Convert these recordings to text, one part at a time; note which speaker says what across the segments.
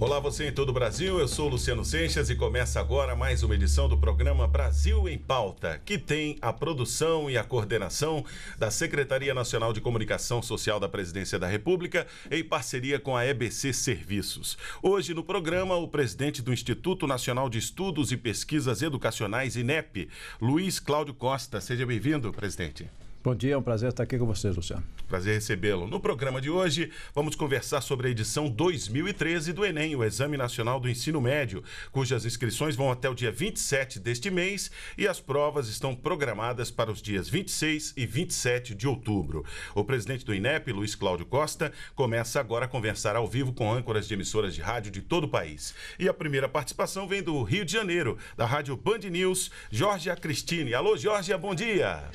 Speaker 1: Olá, você em todo o Brasil. Eu sou Luciano Seixas e começa agora mais uma edição do programa Brasil em Pauta, que tem a produção e a coordenação da Secretaria Nacional de Comunicação Social da Presidência da República, em parceria com a EBC Serviços. Hoje no programa, o presidente do Instituto Nacional de Estudos e Pesquisas Educacionais, INEP, Luiz Cláudio Costa. Seja bem-vindo, presidente.
Speaker 2: Bom dia, é um prazer estar aqui com vocês, Luciano.
Speaker 1: Prazer recebê-lo. No programa de hoje, vamos conversar sobre a edição 2013 do Enem, o Exame Nacional do Ensino Médio, cujas inscrições vão até o dia 27 deste mês e as provas estão programadas para os dias 26 e 27 de outubro. O presidente do INEP, Luiz Cláudio Costa, começa agora a conversar ao vivo com âncoras de emissoras de rádio de todo o país. E a primeira participação vem do Rio de Janeiro, da Rádio Band News, Jorge Cristine. Alô, Jorge, bom dia.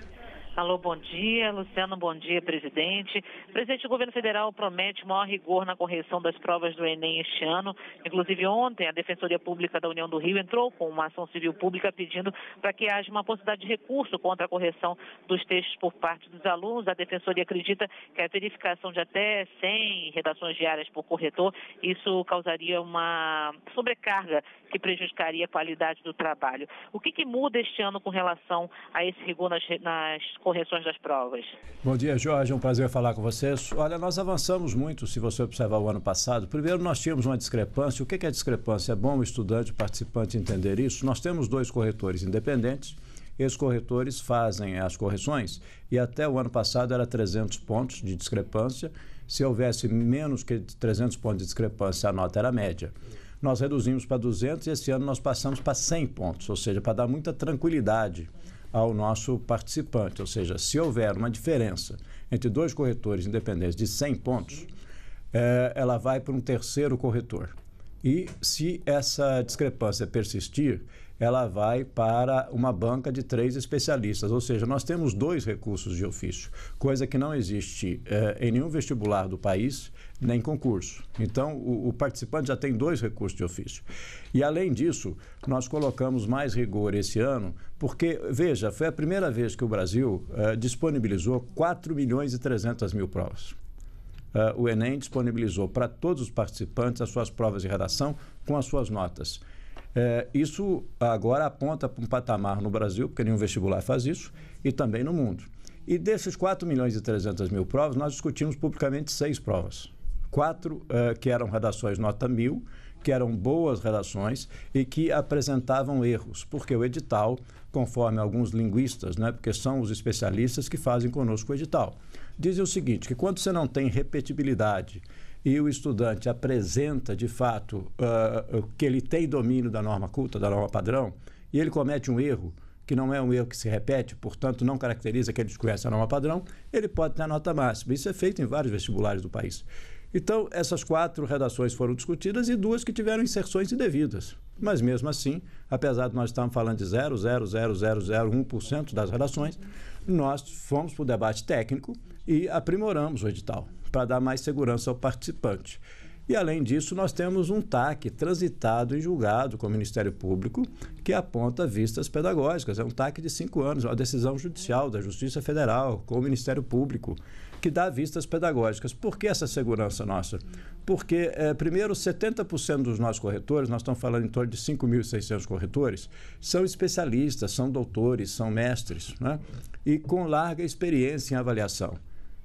Speaker 3: Alô, bom dia. Luciano, bom dia, presidente. Presidente, o governo federal promete maior rigor na correção das provas do Enem este ano. Inclusive, ontem, a Defensoria Pública da União do Rio entrou com uma ação civil pública pedindo para que haja uma possibilidade de recurso contra a correção dos textos por parte dos alunos. A Defensoria acredita que a verificação de até 100 redações diárias por corretor, isso causaria uma sobrecarga que prejudicaria a qualidade do trabalho. O que, que muda este ano com relação a esse rigor nas, nas correções das provas.
Speaker 2: Bom dia, Jorge. É um prazer falar com vocês. Olha, nós avançamos muito, se você observar o ano passado. Primeiro, nós tínhamos uma discrepância. O que é discrepância? É bom o estudante, o participante entender isso. Nós temos dois corretores independentes. Esses corretores fazem as correções e até o ano passado era 300 pontos de discrepância. Se houvesse menos que 300 pontos de discrepância, a nota era média nós reduzimos para 200 e esse ano nós passamos para 100 pontos, ou seja, para dar muita tranquilidade ao nosso participante. Ou seja, se houver uma diferença entre dois corretores independentes de 100 pontos, é, ela vai para um terceiro corretor. E se essa discrepância persistir, ela vai para uma banca de três especialistas. Ou seja, nós temos dois recursos de ofício, coisa que não existe eh, em nenhum vestibular do país, nem concurso. Então, o, o, participante já tem dois recursos de ofício. E, além disso, nós colocamos mais rigor esse ano, porque, veja, foi a primeira vez que o Brasil eh, disponibilizou 4 milhões e 300 mil provas. Uh, o Enem disponibilizou para todos os participantes as suas provas de redação com as suas notas. É, isso agora aponta para um patamar no Brasil, porque nenhum vestibular faz isso, e também no mundo. E desses 4 milhões e 300 mil provas, nós discutimos publicamente seis provas. Quatro uh, que eram redações nota mil, que eram boas redações e que apresentavam erros, porque o edital, conforme alguns linguistas, né, porque são os especialistas que fazem conosco o edital, dizem o seguinte, que quando você não tem repetibilidade, e o estudante apresenta, de fato, uh, que ele tem domínio da norma culta, da norma padrão, e ele comete um erro, que não é um erro que se repete, portanto, não caracteriza que ele desconhece a norma padrão, ele pode ter a nota máxima. Isso é feito em vários vestibulares do país. Então, essas quatro redações foram discutidas e duas que tiveram inserções indevidas. Mas mesmo assim, apesar de nós estarmos falando de 0,00001% das redações, nós fomos para o debate técnico e aprimoramos o edital para dar mais segurança ao participante. E, além disso, nós temos um TAC transitado e julgado com o Ministério Público, que aponta vistas pedagógicas. É um TAC de cinco anos, uma decisão judicial da Justiça Federal com o Ministério Público, que dá vistas pedagógicas. Por que essa segurança nossa? Porque, é, primeiro, 70% dos nossos corretores, nós estamos falando em torno de 5.600 corretores, são especialistas, são doutores, são mestres, né? e com larga experiência em avaliação.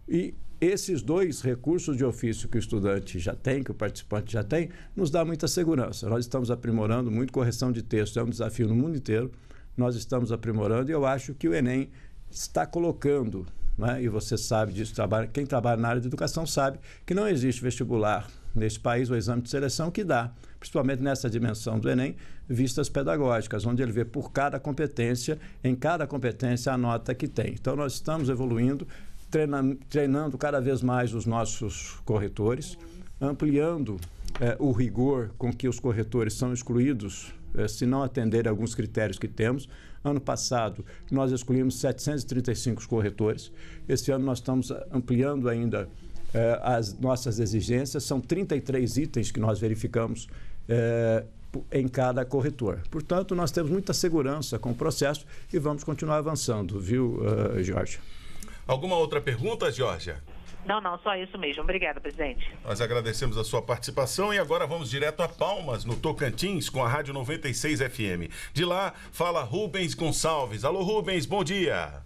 Speaker 2: E esses dois recursos de ofício que o estudante já tem, que o participante já tem, nos dá muita segurança. Nós estamos aprimorando muito correção de texto, é um desafio no mundo inteiro. Nós estamos aprimorando e eu acho que o Enem está colocando, né? e você sabe disso, trabalha, quem trabalha na área de educação sabe que não existe vestibular nesse país, o exame de seleção que dá, principalmente nessa dimensão do Enem, vistas pedagógicas, onde ele vê por cada competência, em cada competência, a nota que tem. Então, nós estamos evoluindo treina, treinando cada vez mais os nossos corretores, ampliando é, o rigor com que os corretores são excluídos é, se não atender alguns critérios que temos. Ano passado, nós excluímos 735 corretores. Esse ano, nós estamos eh, ampliando ainda é, as nossas exigências. São 33 itens que nós verificamos em cada corretor. Portanto, nós temos muita segurança com o processo e vamos continuar avançando, viu, uh, Jorge?
Speaker 1: Alguma outra pergunta, Georgia?
Speaker 3: Não, não, só isso mesmo. Obrigada, presidente.
Speaker 1: Nós agradecemos a sua participação e agora vamos direto a Palmas, no Tocantins, com a Rádio 96 FM. De lá, fala Rubens Gonçalves. Alô, Rubens, bom dia.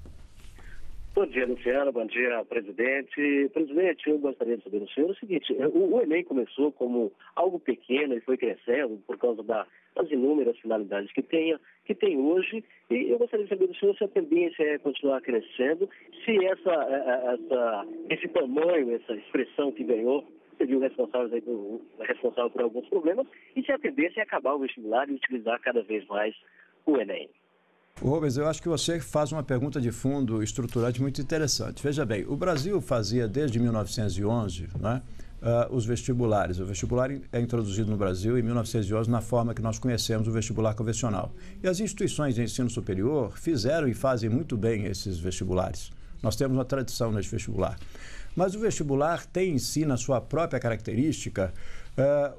Speaker 4: Bom dia, Luciano. Bom dia, presidente. Presidente, eu gostaria de saber do senhor o seguinte: eh, o, o Enem começou como algo pequeno e foi crescendo por causa da, das inúmeras finalidades que, tenha, que tem hoje. E eu gostaria de saber do senhor se a tendência é continuar crescendo, se essa, eh, eh, essa esse tamanho, essa expressão que ganhou seria o responsável, responsável por alguns problemas, e se a tendência é acabar o vestibular e utilizar cada vez mais o Enem.
Speaker 2: Rubens, eu acho que você faz uma pergunta de fundo estruturante muito interessante. Veja bem, o Brasil fazia desde 1911 né, uh, os vestibulares. O vestibular é introduzido no Brasil em 1911 na forma que nós conhecemos o vestibular convencional. E as instituições de ensino superior fizeram e fazem muito bem esses vestibulares. Nós temos uma tradição nesse vestibular. Mas o vestibular tem em si, na sua própria característica,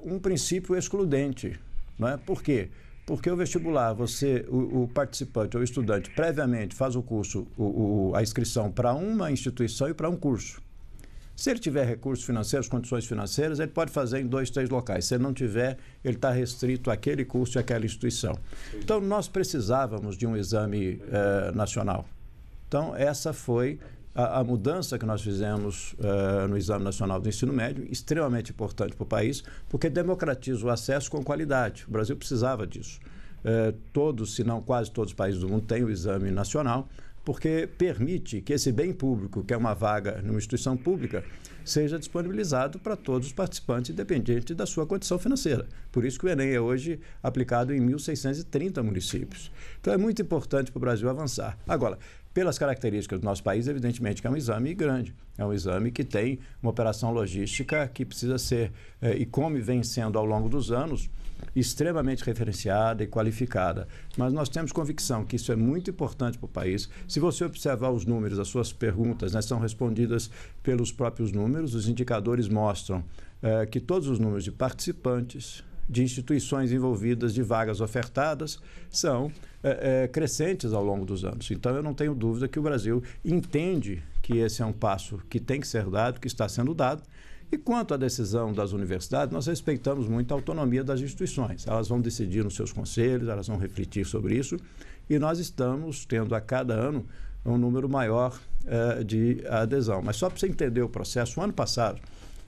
Speaker 2: uh, um princípio excludente. né? Por quê? Porque porque o vestibular, você, o, o participante ou o estudante, previamente faz o curso, o, o, a inscrição para uma instituição e para um curso. Se ele tiver recursos financeiros, condições financeiras, ele pode fazer em dois, três locais. Se ele não tiver, ele está restrito àquele curso e àquela instituição. Então, nós precisávamos de um exame eh, nacional. Então, essa foi a, a, mudança que nós fizemos uh, no Exame Nacional do Ensino Médio, extremamente importante para o país, porque democratiza o acesso com qualidade. O Brasil precisava disso. Uh, todos, se não quase todos os países do mundo têm o exame nacional, porque permite que esse bem público, que é uma vaga numa instituição pública, seja disponibilizado para todos os participantes, independente da sua condição financeira. Por isso que o Enem é hoje aplicado em 1.630 municípios. Então é muito importante para o Brasil avançar. Agora, pelas características do nosso país, evidentemente que é um exame grande. É um exame que tem uma operação logística que precisa ser, eh, e como vem sendo ao longo dos anos, extremamente referenciada e qualificada. Mas nós temos convicção que isso é muito importante para o país. Se você observar os números, as suas perguntas né, são respondidas pelos próprios números, os indicadores mostram eh, que todos os números de participantes, de instituições envolvidas, de vagas ofertadas, são é, é, crescentes ao longo dos anos. Então, eu não tenho dúvida que o Brasil entende que esse é um passo que tem que ser dado, que está sendo dado. E quanto à decisão das universidades, nós respeitamos muito a autonomia das instituições. Elas vão decidir nos seus conselhos, elas vão refletir sobre isso. E nós estamos tendo a cada ano um número maior uh, de adesão. Mas só para você entender o processo, o ano passado,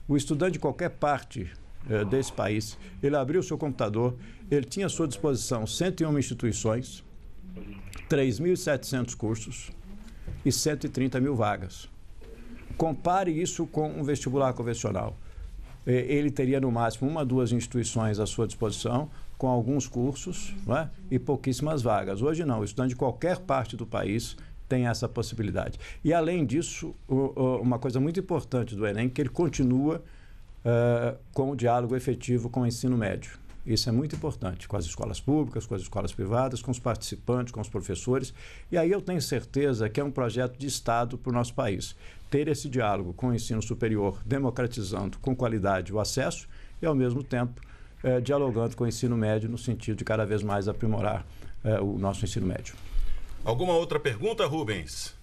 Speaker 2: o estudante de qualquer parte eh, desse país. Ele abriu seu computador, ele tinha à sua disposição 101 instituições, 3.700 cursos e 130 mil vagas. Compare isso com um vestibular convencional. Eh, ele teria no máximo uma, duas instituições à sua disposição, com alguns cursos é? e pouquíssimas vagas. Hoje não, o estudante de qualquer parte do país tem essa possibilidade. E além disso, uma coisa muito importante do Enem, que ele continua uh, com o diálogo efetivo com o ensino médio. Isso é muito importante, com as escolas públicas, com as escolas privadas, com os participantes, com os professores. E aí eu tenho certeza que é um projeto de Estado para o nosso país. Ter esse diálogo com o ensino superior, democratizando com qualidade o acesso e, ao mesmo tempo, eh, dialogando com o ensino médio no sentido de cada vez mais aprimorar eh, o nosso ensino médio.
Speaker 1: Alguma outra pergunta, Rubens?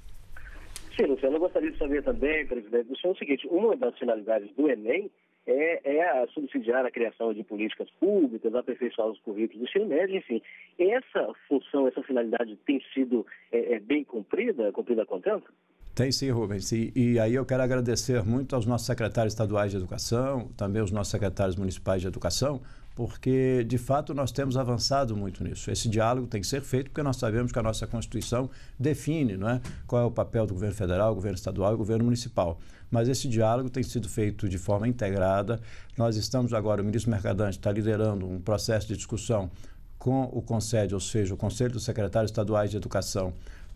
Speaker 4: Sim, Luciano, eu gostaria de saber também, presidente, o, senhor o seguinte: uma das finalidades do Enem é, é subsidiar a criação de políticas públicas, aperfeiçoar os currículos do ensino médio, enfim. Essa função, essa finalidade tem sido é, é bem cumprida, cumprida a tempo?
Speaker 2: Tem sim, Rubens. E, e, aí eu quero agradecer muito aos nossos secretários estaduais de educação, também aos nossos secretários municipais de educação, porque de fato nós temos avançado muito nisso. Esse diálogo tem que ser feito porque nós sabemos que a nossa Constituição define não é, qual é o papel do governo federal, governo estadual e governo municipal. Mas esse diálogo tem sido feito de forma integrada. Nós estamos agora, o ministro Mercadante está liderando um processo de discussão com o CONSED, ou seja, o Conselho dos Secretários Estaduais de Educação,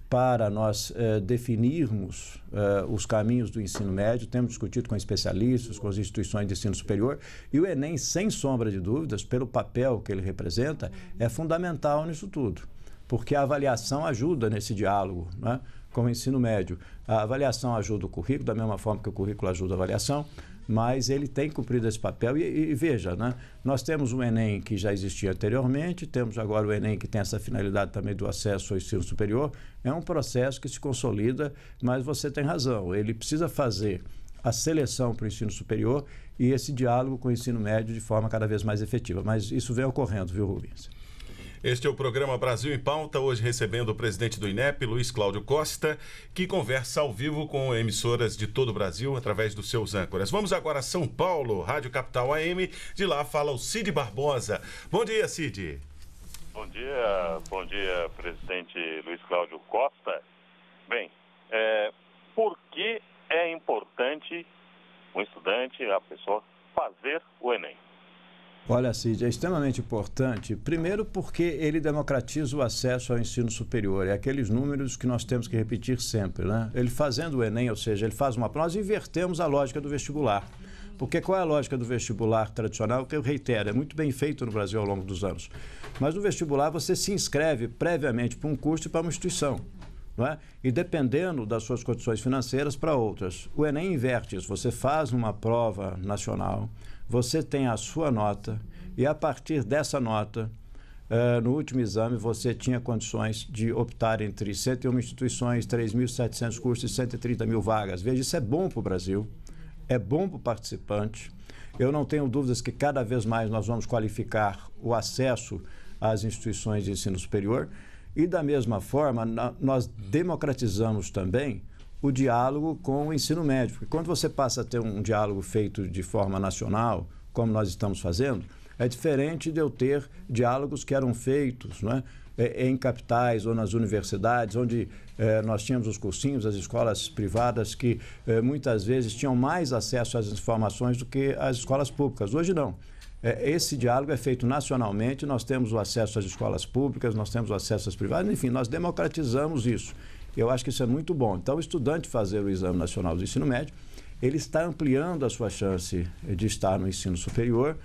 Speaker 2: para nós eh, definirmos eh, os caminhos do ensino médio, temos discutido com especialistas, com as instituições de ensino superior, e o Enem, sem sombra de dúvidas, pelo papel que ele representa, é fundamental nisso tudo, porque a avaliação ajuda nesse diálogo né, com o ensino médio. A avaliação ajuda o currículo, da mesma forma que o currículo ajuda a avaliação, mas ele tem cumprido esse papel. E, e, veja, né? nós temos o Enem que já existia anteriormente, temos agora o Enem que tem essa finalidade também do acesso ao ensino superior. É um processo que se consolida, mas você tem razão, ele precisa fazer a seleção para o ensino superior e esse diálogo com o ensino médio de forma cada vez mais efetiva. Mas isso vem ocorrendo, viu, Rubens?
Speaker 1: Este é o programa Brasil em Pauta, hoje recebendo o presidente do INEP, Luiz Cláudio Costa, que conversa ao vivo com emissoras de todo o Brasil através dos seus âncoras. Vamos agora a São Paulo, Rádio Capital AM. De lá fala o Cid Barbosa. Bom dia, Cid. Bom dia,
Speaker 4: bom dia, presidente Luiz Cláudio Costa. Bem, é, por que é importante um estudante, a pessoa, fazer o Enem?
Speaker 2: Olha, Cid, é extremamente importante, primeiro porque ele democratiza o acesso ao ensino superior. É aqueles números que nós temos que repetir sempre, né? Ele fazendo o Enem, ou seja, ele faz uma prova, nós invertemos a lógica do vestibular. Porque qual é a lógica do vestibular tradicional? Que eu reitero, é muito bem feito no Brasil ao longo dos anos. Mas no vestibular você se inscreve previamente para um curso e para uma instituição. É? e dependendo das suas condições financeiras para outras. O Enem inverte isso, você faz uma prova nacional, você tem a sua nota e a partir dessa nota, uh, no último exame, você tinha condições de optar entre 101 instituições, 3.700 cursos e 130 mil vagas. Veja, isso é bom para o Brasil, é bom para o participante. Eu não tenho dúvidas que cada vez mais nós vamos qualificar o acesso às instituições de ensino superior. E da mesma forma, nós democratizamos também o diálogo com o ensino médio. Porque quando você passa a ter um diálogo feito de forma nacional, como nós estamos fazendo, é diferente de eu ter diálogos que eram feitos não é? é em capitais ou nas universidades, onde é, nós tínhamos os cursinhos, as escolas privadas, que é, muitas vezes tinham mais acesso às informações do que as escolas públicas. Hoje não. esse diálogo é feito nacionalmente, nós temos o acesso às escolas públicas, nós temos o acesso às privadas, enfim, nós democratizamos isso. Eu acho que isso é muito bom. Então, o estudante fazer o Exame Nacional do Ensino Médio, ele está ampliando a sua chance de estar no ensino superior.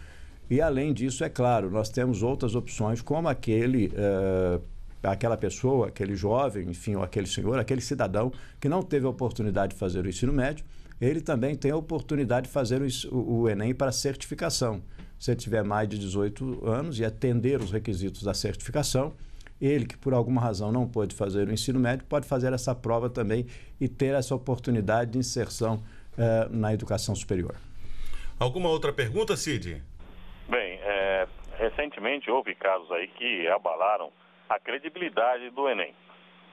Speaker 2: E, além disso, é claro, nós temos outras opções, como aquele. Uh, aquela pessoa, aquele jovem, enfim, ou aquele senhor, aquele cidadão que não teve a oportunidade de fazer o ensino médio, ele também tem a oportunidade de fazer o, o Enem para certificação. Se ele tiver mais de 18 anos e atender os requisitos da certificação, ele que por alguma razão não pôde fazer o ensino médio, pode fazer essa prova também e ter essa oportunidade de inserção eh, na educação superior.
Speaker 1: Alguma outra pergunta, Cid? Bem, é, recentemente houve casos aí que abalaram
Speaker 4: a credibilidade do Enem.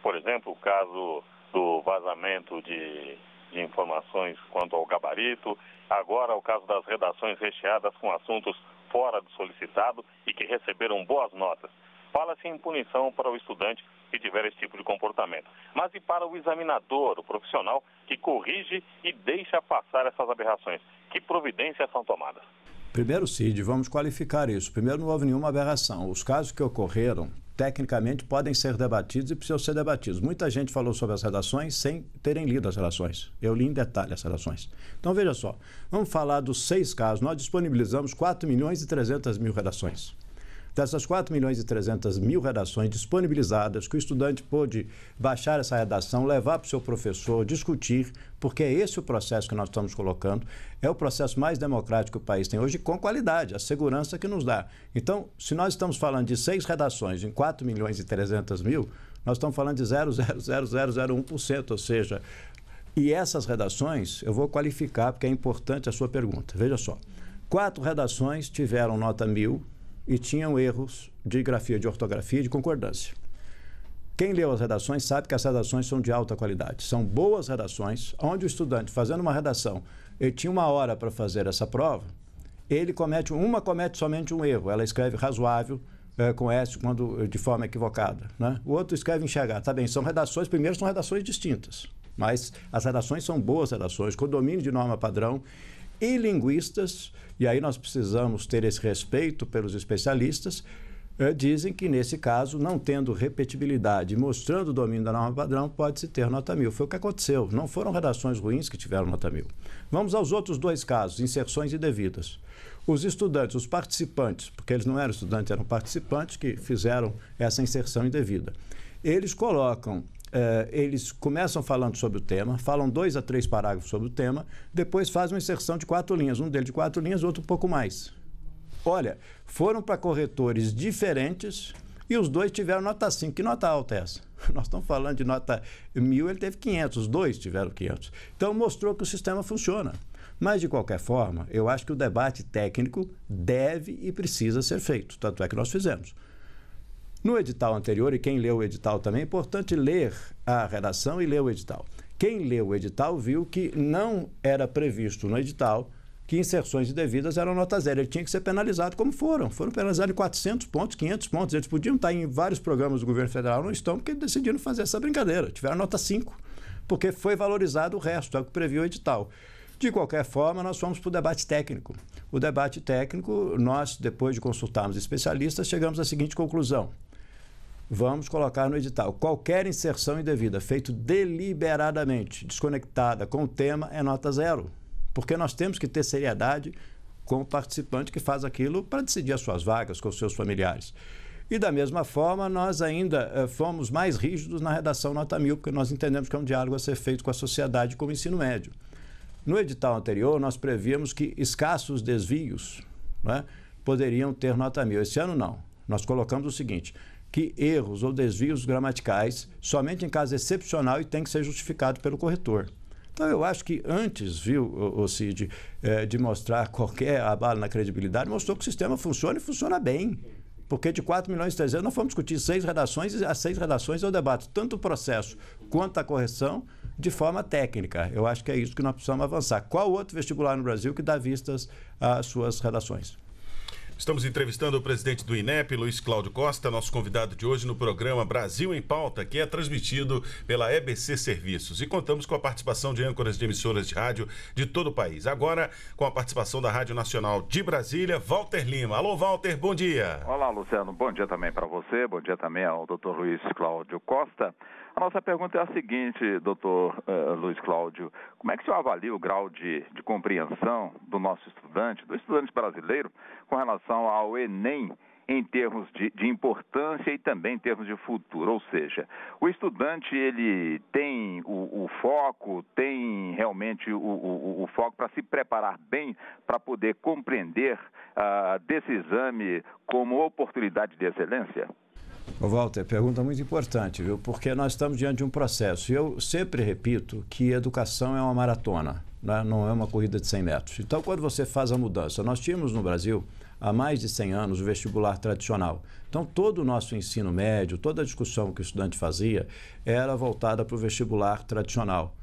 Speaker 4: Por exemplo, o caso do vazamento de, de informações quanto ao gabarito, agora o caso das redações recheadas com assuntos fora do solicitado e que receberam boas notas fala-se em punição para o estudante que tiver esse tipo de comportamento, mas e para o examinador, o profissional que corrige e deixa passar essas aberrações? Que providências são tomadas?
Speaker 2: Primeiro, Cid, vamos qualificar isso. Primeiro, não houve nenhuma aberração. Os casos que ocorreram, tecnicamente, podem ser debatidos e precisam ser debatidos. Muita gente falou sobre as redações sem terem lido as redações. Eu li em detalhe as redações. Então, veja só. Vamos falar dos seis casos. Nós disponibilizamos 4 milhões e 300 mil redações. Dessas 4 milhões e 300 mil redações disponibilizadas, que o estudante pôde baixar essa redação, levar para o seu professor, discutir, porque é esse o processo que nós estamos colocando, é o processo mais democrático que o país tem hoje, com qualidade, a segurança que nos dá. Então, se nós estamos falando de seis redações em 4 milhões e 300 mil, nós estamos falando de 0,00001%, ou seja, e essas redações, eu vou qualificar porque é importante a sua pergunta. Veja só. Quatro redações tiveram nota mil e tinham erros de grafia, de ortografia e de concordância. Quem leu as redações sabe que as redações são de alta qualidade. São boas redações, onde o estudante, fazendo uma redação, ele tinha uma hora para fazer essa prova, ele comete, uma comete somente um erro. Ela escreve razoável, é, com S, quando, de forma equivocada. Né? O outro escreve enxergar. Tá bem, são redações, primeiro são redações distintas. Mas as redações são boas redações, com domínio de norma padrão e linguistas, e aí nós precisamos ter esse respeito pelos especialistas, eh, dizem que nesse caso, não tendo repetibilidade, mostrando o domínio da norma padrão, pode-se ter nota mil. Foi o que aconteceu. Não foram redações ruins que tiveram nota mil. Vamos aos outros dois casos, inserções indevidas. Os estudantes, os participantes, porque eles não eram estudantes, eram participantes que fizeram essa inserção indevida. Eles colocam eh, eles começam falando sobre o tema, falam dois a três parágrafos sobre o tema, depois fazem uma inserção de quatro linhas, um dele de quatro linhas, outro um pouco mais. Olha, foram para corretores diferentes e os dois tiveram nota 5. Que nota alta é essa? Nós estamos falando de nota 1.000, ele teve 500, os dois tiveram 500. Então, mostrou que o sistema funciona. Mas, de qualquer forma, eu acho que o debate técnico deve e precisa ser feito. Tanto é que nós fizemos. No edital anterior, e quem leu o edital também, é importante ler a redação e ler o edital. Quem leu o edital viu que não era previsto no edital que inserções indevidas eram nota zero. Ele tinha que ser penalizado, como foram. Foram penalizados de 400 pontos, 500 pontos. Eles podiam estar em vários programas do governo federal, não estão, porque decidiram fazer essa brincadeira. Tiveram nota 5, porque foi valorizado o resto, é o que previu o edital. De qualquer forma, nós fomos para o debate técnico. O debate técnico, nós, depois de consultarmos especialistas, chegamos à seguinte conclusão vamos colocar no edital. Qualquer inserção indevida, feito deliberadamente, desconectada com o tema, é nota zero. Porque nós temos que ter seriedade com o participante que faz aquilo para decidir as suas vagas com os seus familiares. E da mesma forma, nós ainda eh, fomos mais rígidos na redação nota mil, porque nós entendemos que é um diálogo a ser feito com a sociedade com o ensino médio. No edital anterior, nós prevíamos que escassos desvios né, poderiam ter nota mil. Esse ano, não. Nós colocamos o seguinte: que erros ou desvios gramaticais somente em caso excepcional e tem que ser justificado pelo corretor. Então, eu acho que antes, viu, o Cid, é, de mostrar qualquer abalo na credibilidade, mostrou que o sistema funciona e funciona bem. Porque de 4 milhões e 300, nós fomos discutir seis redações e as seis redações eu é debato tanto o processo quanto a correção de forma técnica. Eu acho que é isso que nós precisamos avançar. Qual outro vestibular no Brasil que dá vistas às suas redações?
Speaker 1: Estamos entrevistando o presidente do INEP, Luiz Cláudio Costa, nosso convidado de hoje no programa Brasil em Pauta, que é transmitido pela EBC Serviços. E contamos com a participação de âncoras de emissoras de rádio de todo o país. Agora, com a participação da Rádio Nacional de Brasília, Walter Lima. Alô, Walter, bom dia.
Speaker 3: Olá, Luciano. Bom dia também para você, bom dia também ao doutor Luiz Cláudio Costa. A nossa pergunta é a seguinte, doutor uh, Luiz Cláudio: como é que o senhor avalia o grau de, de compreensão do nosso estudante, do estudante brasileiro, com relação ao Enem? em termos de, de, importância e também em termos de futuro. Ou seja, o estudante ele tem o, o foco, tem realmente o, o, o foco para se preparar bem para poder compreender uh, desse exame como oportunidade de excelência?
Speaker 2: Walter, pergunta muito importante, viu? Porque nós estamos diante de um processo. E eu sempre repito que educação é uma maratona, né? não é uma corrida de 100 metros. Então, quando você faz a mudança, nós tínhamos no Brasil há mais de 100 anos o vestibular tradicional. Então, todo o nosso ensino médio, toda a discussão que o estudante fazia era voltada para o vestibular tradicional.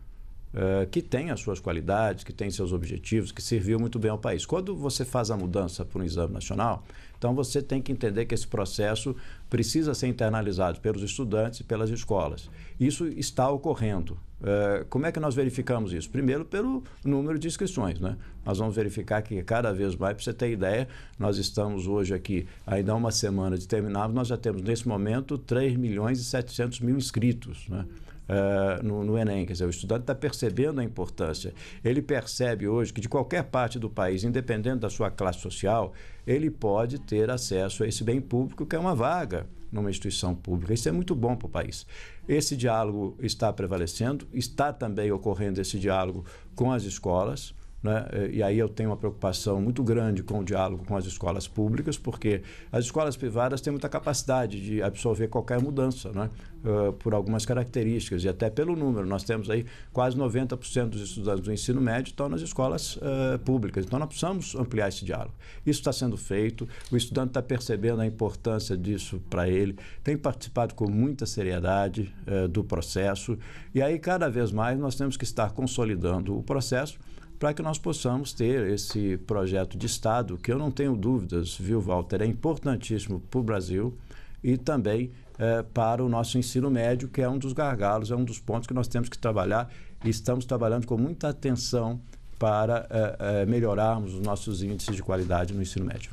Speaker 2: Eh, que tem as suas qualidades, que tem seus objetivos, que serviu muito bem ao país. Quando você faz a mudança para um exame nacional, então você tem que entender que esse processo precisa ser internalizado pelos estudantes e pelas escolas. Isso está ocorrendo. Eh, como é que nós verificamos isso? Primeiro, pelo número de inscrições. Né? Nós vamos verificar que cada vez mais, para você ter ideia, nós estamos hoje aqui, ainda uma semana de terminar, nós já temos nesse momento 3 milhões e 700 mil inscritos. Né? uh, no, no, Enem. Quer dizer, o estudante está percebendo a importância. Ele percebe hoje que de qualquer parte do país, independente da sua classe social, ele pode ter acesso a esse bem público, que é uma vaga numa instituição pública. Isso é muito bom para o país. Esse diálogo está prevalecendo, está também ocorrendo esse diálogo com as escolas. Né? E aí eu tenho uma preocupação muito grande com o diálogo com as escolas públicas, porque as escolas privadas têm muita capacidade de absorver qualquer mudança, né? Uh, por algumas características e até pelo número. Nós temos aí quase 90% dos estudantes do ensino médio estão nas escolas uh, públicas. Então nós precisamos ampliar esse diálogo. Isso está sendo feito, o estudante está percebendo a importância disso para ele, tem participado com muita seriedade uh, do processo e aí cada vez mais nós temos que estar consolidando o processo para que nós possamos ter esse projeto de Estado, que eu não tenho dúvidas, viu, Walter, é importantíssimo para o Brasil e também é, para o nosso ensino médio, que é um dos gargalos, é um dos pontos que nós temos que trabalhar e estamos trabalhando com muita atenção para é, é, melhorarmos os nossos índices de qualidade no ensino médio.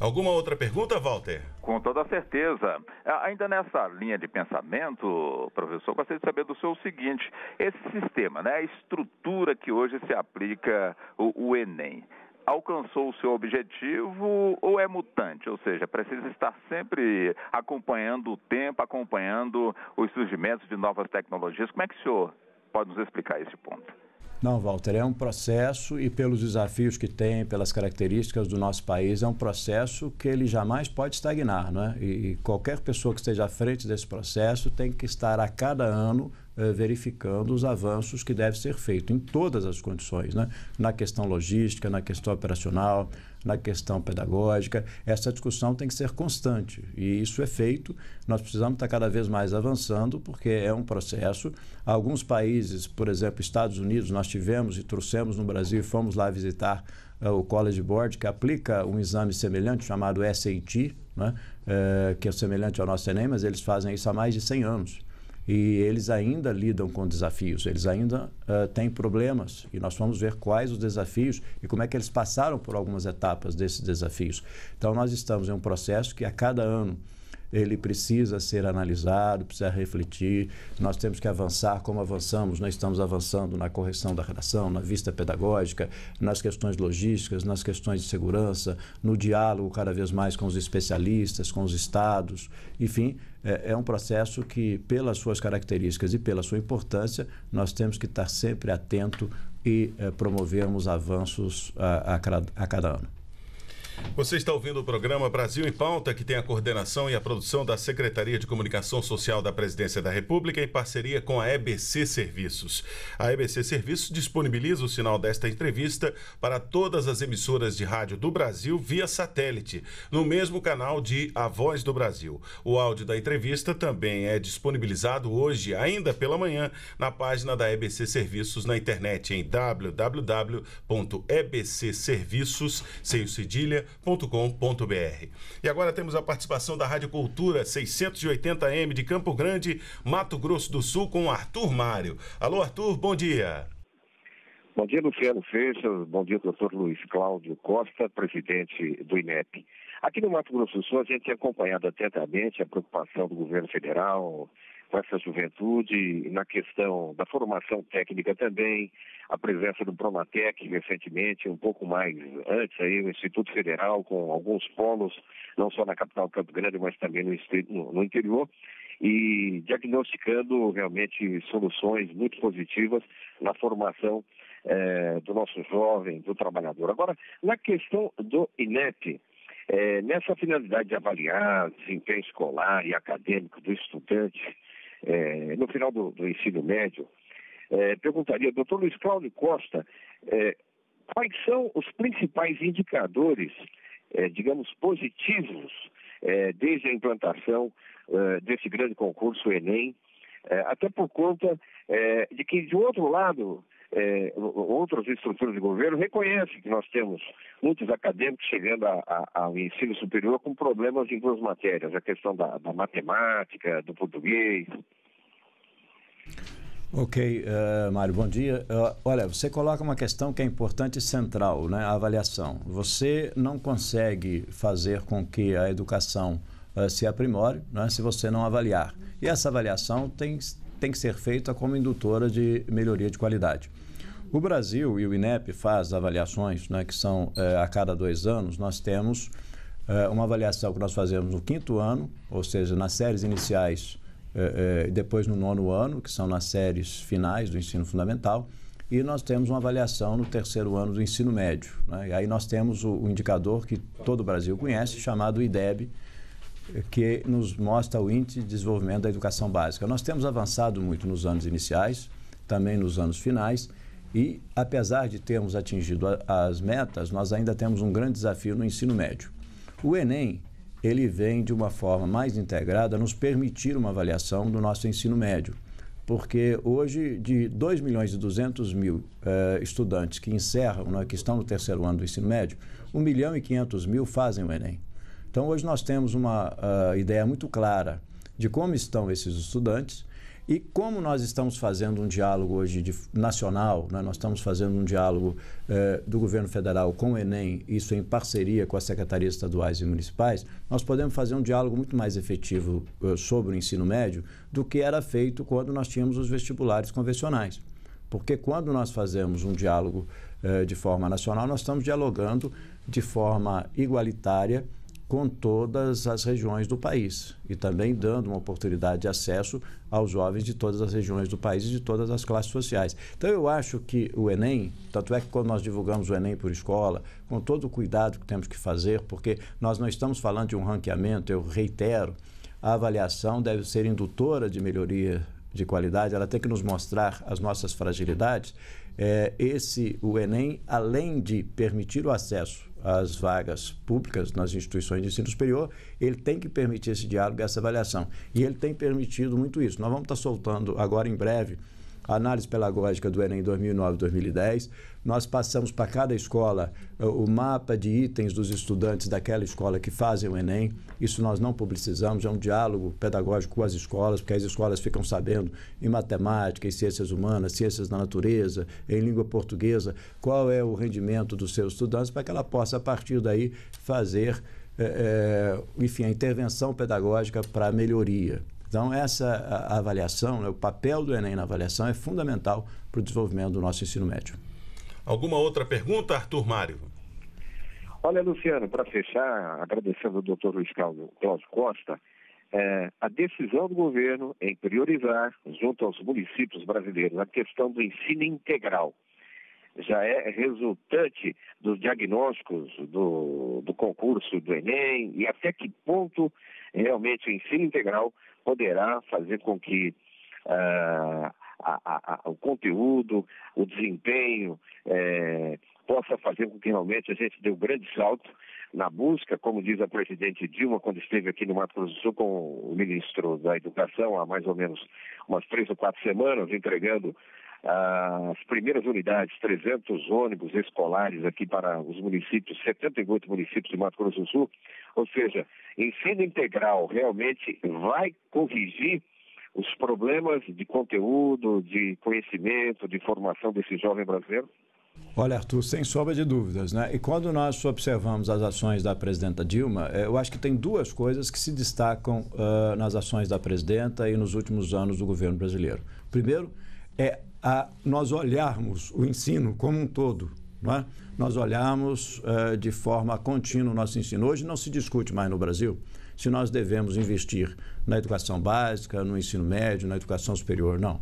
Speaker 3: Alguma outra pergunta, Walter? Com toda certeza. É, ainda nessa linha de pensamento, professor, gostaria de saber do senhor o seguinte: esse sistema, né, a estrutura que hoje se aplica o, o Enem, alcançou o seu objetivo ou é mutante? Ou seja, precisa estar sempre acompanhando o tempo, acompanhando os surgimentos de novas tecnologias. Como é que o senhor pode nos explicar esse ponto?
Speaker 2: Não, Walter, é um processo e pelos desafios que tem, pelas características do nosso país, é um processo que ele jamais pode estagnar. Né? E, e qualquer pessoa que esteja à frente desse processo tem que estar a cada ano eh, verificando os avanços que deve ser feito em todas as condições, né? na questão logística, na questão operacional, na questão pedagógica. Essa discussão tem que ser constante e isso é feito. Nós precisamos estar cada vez mais avançando, porque é um processo. Alguns países, por exemplo, Estados Unidos, nós tivemos e trouxemos no Brasil e fomos lá visitar eh, o College Board, que aplica um exame semelhante chamado SAT, né? Eh, que é semelhante ao nosso Enem, mas eles fazem isso há mais de 100 anos e eles ainda lidam com desafios, eles ainda uh, têm problemas e nós vamos ver quais os desafios e como é que eles passaram por algumas etapas desses desafios. Então nós estamos em um processo que a cada ano ele precisa ser analisado, precisa refletir. Nós temos que avançar como avançamos, nós estamos avançando na correção da redação, na vista pedagógica, nas questões logísticas, nas questões de segurança, no diálogo cada vez mais com os especialistas, com os estados, enfim, é, é um processo que, pelas suas características e pela sua importância, nós temos que estar sempre atento e é, promovermos avanços a, a, cada, a cada ano.
Speaker 1: Você está ouvindo o programa Brasil em Pauta, que tem a coordenação e a produção da Secretaria de Comunicação Social da Presidência da República em parceria com a EBC Serviços. A EBC Serviços disponibiliza o sinal desta entrevista para todas as emissoras de rádio do Brasil via satélite, no mesmo canal de A Voz do Brasil. O áudio da entrevista também é disponibilizado hoje, ainda pela manhã, na página da EBC Serviços na internet em www.ebcserviços, sem o cedilha, cultura.com.br. E agora temos a participação da Rádio Cultura 680M de Campo Grande, Mato Grosso do Sul, com Arthur Mário. Alô, Arthur, bom dia.
Speaker 4: Bom dia, Luciano Seixas. Bom dia, doutor Luiz Cláudio Costa, presidente do INEP. Aqui no Mato Grosso do Sul, a gente tem acompanhado atentamente a preocupação do governo federal, com essa juventude, na questão da formação técnica também, a presença do Promatec recentemente, um pouco mais antes aí, o Instituto Federal, com alguns polos, não só na capital Campo Grande, mas também no, no interior, e diagnosticando realmente soluções muito positivas na formação eh, do nosso jovem, do trabalhador. Agora, na questão do INEP, é, nessa finalidade de avaliar desempenho escolar e acadêmico do estudante, é, no final do, do ensino médio, é, perguntaria doutor Luiz Cláudio Costa é, quais são os principais indicadores, é, digamos, positivos é, desde a implantação é, desse grande concurso Enem, até por conta de que, de outro lado, é, outras estruturas de governo reconhecem que nós temos muitos acadêmicos chegando a, a, ao ensino superior com problemas em duas matérias, a questão da, da matemática, do português.
Speaker 2: Ok, uh, Mário, bom dia. Uh, olha, você coloca uma questão que é importante e central, né? a avaliação. Você não consegue fazer com que a educação uh, se aprimore né? se você não avaliar. E essa avaliação tem, tem que ser feita como indutora de melhoria de qualidade. O Brasil e o INEP faz avaliações, né, que são é, a cada dois anos, nós temos é, uma avaliação que nós fazemos no quinto ano, ou seja, nas séries iniciais é, depois no nono ano, que são nas séries finais do ensino fundamental, e nós temos uma avaliação no terceiro ano do ensino médio. Né, e aí nós temos o, o indicador que todo o Brasil conhece, chamado IDEB, que nos mostra o índice de desenvolvimento da educação básica. Nós temos avançado muito nos anos iniciais, também nos anos finais, e apesar de termos atingido as metas, nós ainda temos um grande desafio no ensino médio. O Enem, ele vem de uma forma mais integrada nos permitir uma avaliação do nosso ensino médio. Porque hoje, de 2 milhões e 200 mil eh, estudantes que encerram, né, que estão no terceiro ano do ensino médio, 1 milhão e 500 mil fazem o Enem. Então, hoje nós temos uma uh, ideia muito clara de como estão esses estudantes e como nós estamos fazendo um diálogo hoje de, nacional, né? nós estamos fazendo um diálogo eh, do governo federal com o Enem, isso em parceria com as secretarias estaduais e municipais, nós podemos fazer um diálogo muito mais efetivo eh, sobre o ensino médio do que era feito quando nós tínhamos os vestibulares convencionais. Porque quando nós fazemos um diálogo eh, de forma nacional, nós estamos dialogando de forma igualitária com todas as regiões do país e também dando uma oportunidade de acesso aos jovens de todas as regiões do país e de todas as classes sociais. Então eu acho que o Enem, tanto é que quando nós divulgamos o Enem por escola, com todo o cuidado que temos que fazer, porque nós não estamos falando de um ranqueamento, eu reitero, a avaliação deve ser indutora de melhoria de qualidade, ela tem que nos mostrar as nossas fragilidades. É, esse o Enem, além de permitir o acesso as vagas públicas nas instituições de ensino superior, ele tem que permitir esse diálogo e essa avaliação. E ele tem permitido muito isso. Nós vamos estar soltando agora em breve análise pedagógica do Enem 2009-2010. Nós passamos para cada escola eh, o mapa de itens dos estudantes daquela escola que fazem o Enem. Isso nós não publicizamos, é um diálogo pedagógico com as escolas, porque as escolas ficam sabendo em matemática, em ciências humanas, ciências da natureza, em língua portuguesa, qual é o rendimento dos seus estudantes, para que ela possa, a partir daí, fazer. é, enfim, a intervenção pedagógica para a melhoria. Então, essa avaliação, né, o papel do Enem na avaliação é fundamental para o desenvolvimento do nosso ensino médio.
Speaker 1: Alguma outra pergunta, Arthur Mário? Olha, Luciano,
Speaker 4: para fechar, agradecendo ao doutor Luiz Cláudio Costa, é, a decisão do governo em priorizar, junto aos municípios brasileiros, a questão do ensino integral já é resultante dos diagnósticos do, do concurso do Enem e até que ponto realmente o ensino integral poderá fazer com que uh, a, a, a, o conteúdo, o desempenho, eh, possa fazer com que realmente a gente dê um grande salto na busca, como diz a presidente Dilma quando esteve aqui no Mato Grosso do Sul com o ministro da Educação há mais ou menos umas três ou quatro semanas, entregando as primeiras unidades, 300 ônibus escolares aqui para os municípios, 78 municípios de Mato Grosso do Sul, ou seja, ensino integral realmente vai corrigir os problemas de conteúdo, de conhecimento, de formação desse jovem brasileiro?
Speaker 2: Olha, Arthur, sem sombra de dúvidas, né? E quando nós observamos as ações da presidenta Dilma, eh, eu acho que tem duas coisas que se destacam uh, nas ações da presidenta e nos últimos anos do governo brasileiro. Primeiro, é a nós olharmos o ensino como um todo, não é? nós olharmos uh, de forma contínua o nosso ensino. Hoje não se discute mais no Brasil se nós devemos investir na educação básica, no ensino médio, na educação superior, não.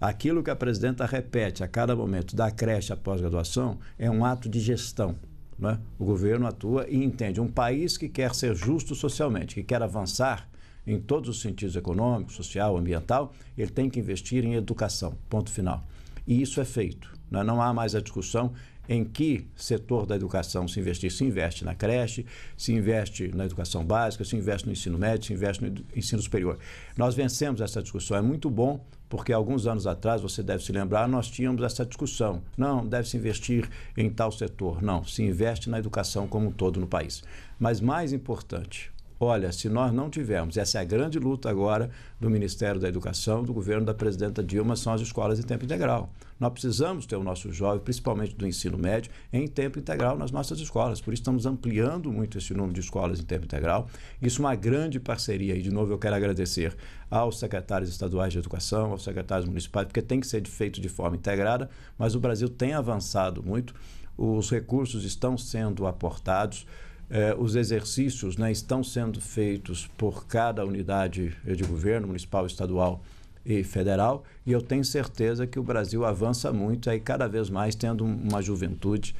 Speaker 2: Aquilo que a presidenta repete a cada momento, da creche à pós-graduação, é um ato de gestão. É? O governo atua e entende. Um país que quer ser justo socialmente, que quer avançar, em todos os sentidos econômico, social, ambiental, ele tem que investir em educação. Ponto final. E isso é feito. Né? Não há mais a discussão em que setor da educação se investir. Se investe na creche, se investe na educação básica, se investe no ensino médio, se investe no ensino superior. Nós vencemos essa discussão. É muito bom, porque alguns anos atrás, você deve se lembrar, nós tínhamos essa discussão. Não, deve-se investir em tal setor. Não, se investe na educação como um todo no país. Mas mais importante, Tipo, olha, se nós não tivermos, essa é a grande luta agora do Ministério da Educação, do governo da presidenta Dilma, são as escolas em tempo integral. Nós precisamos ter o nosso jovem, principalmente do ensino médio, em tempo integral nas nossas escolas. Por isso, estamos ampliando muito esse número de escolas em tempo integral. Isso é uma grande parceria. E, de novo, eu quero agradecer aos secretários estaduais de educação, aos secretários municipais, porque tem que ser feito de forma integrada, mas o Brasil tem avançado muito. Os recursos estão sendo aportados eh, os exercícios né, estão sendo feitos por cada unidade de governo, municipal, estadual e federal, e eu tenho certeza que o Brasil avança muito, aí cada vez mais tendo uma juventude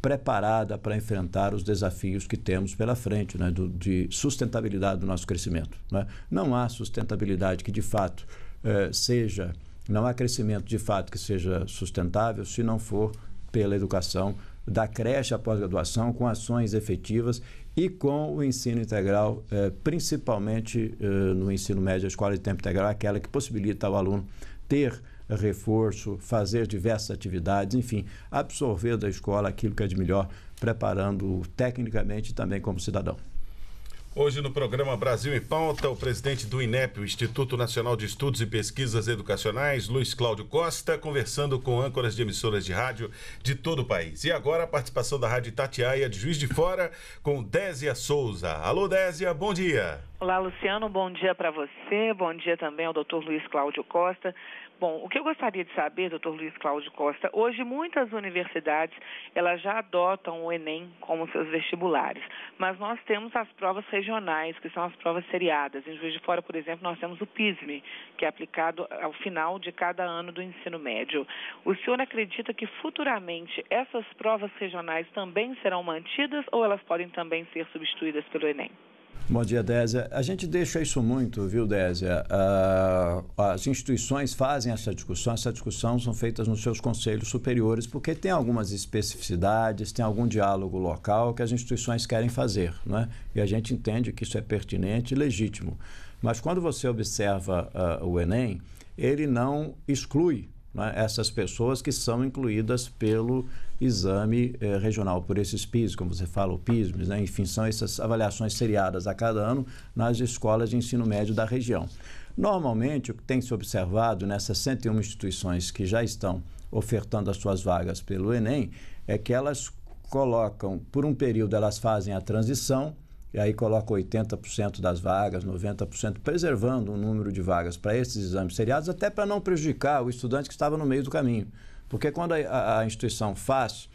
Speaker 2: preparada para enfrentar os desafios que temos pela frente, né, do, de sustentabilidade do nosso crescimento. Né? Não há sustentabilidade que de fato eh, seja, não há crescimento de fato que seja sustentável se não for pela educação da creche à pós-graduação, com ações efetivas e com o ensino integral, eh, principalmente eh, no ensino médio, a escola de tempo integral, aquela que possibilita ao aluno ter reforço, fazer diversas atividades, enfim, absorver da escola aquilo que é de melhor, preparando tecnicamente e também como cidadão.
Speaker 1: Hoje no programa Brasil em Pauta, o presidente do INEP, o Instituto Nacional de Estudos e Pesquisas Educacionais, Luiz Cláudio Costa, conversando com âncoras de emissoras de rádio de todo o país. E agora a participação da Rádio Itatiaia de Juiz de Fora com Désia Souza. Alô Désia, bom dia.
Speaker 3: Olá Luciano, bom dia para você, bom dia também ao doutor Luiz Cláudio Costa. Bom, o que eu gostaria de saber, doutor Luiz Cláudio Costa, hoje muitas universidades elas já adotam o Enem como seus vestibulares, mas nós temos as provas regionais, que são as provas seriadas. Em Juiz de Fora, por exemplo, nós temos o PISME, que é aplicado ao final de cada ano do ensino médio. O senhor acredita que futuramente essas provas regionais também serão mantidas ou elas podem também ser substituídas pelo Enem?
Speaker 2: Bom dia, Désia. A gente deixa isso muito, viu, Désia? Uh, as instituições fazem essa discussão, essa discussão são feitas nos seus conselhos superiores, porque tem algumas especificidades, tem algum diálogo local que as instituições querem fazer, né? E a gente entende que isso é pertinente e legítimo. Mas quando você observa uh, o Enem, ele não exclui é, essas pessoas que são incluídas pelo exame eh, regional por esses PIS, como você fala, o PISMES, né? enfim, são essas avaliações seriadas a cada ano nas escolas de ensino médio da região. Normalmente, o que tem se observado nessas 101 instituições que já estão ofertando as suas vagas pelo Enem é que elas colocam, por um período, elas fazem a transição e aí colocam 80% das vagas, 90%, preservando o número de vagas para esses exames seriados, até para não prejudicar o estudante que estava no meio do caminho. Porque quando a, a instituição faz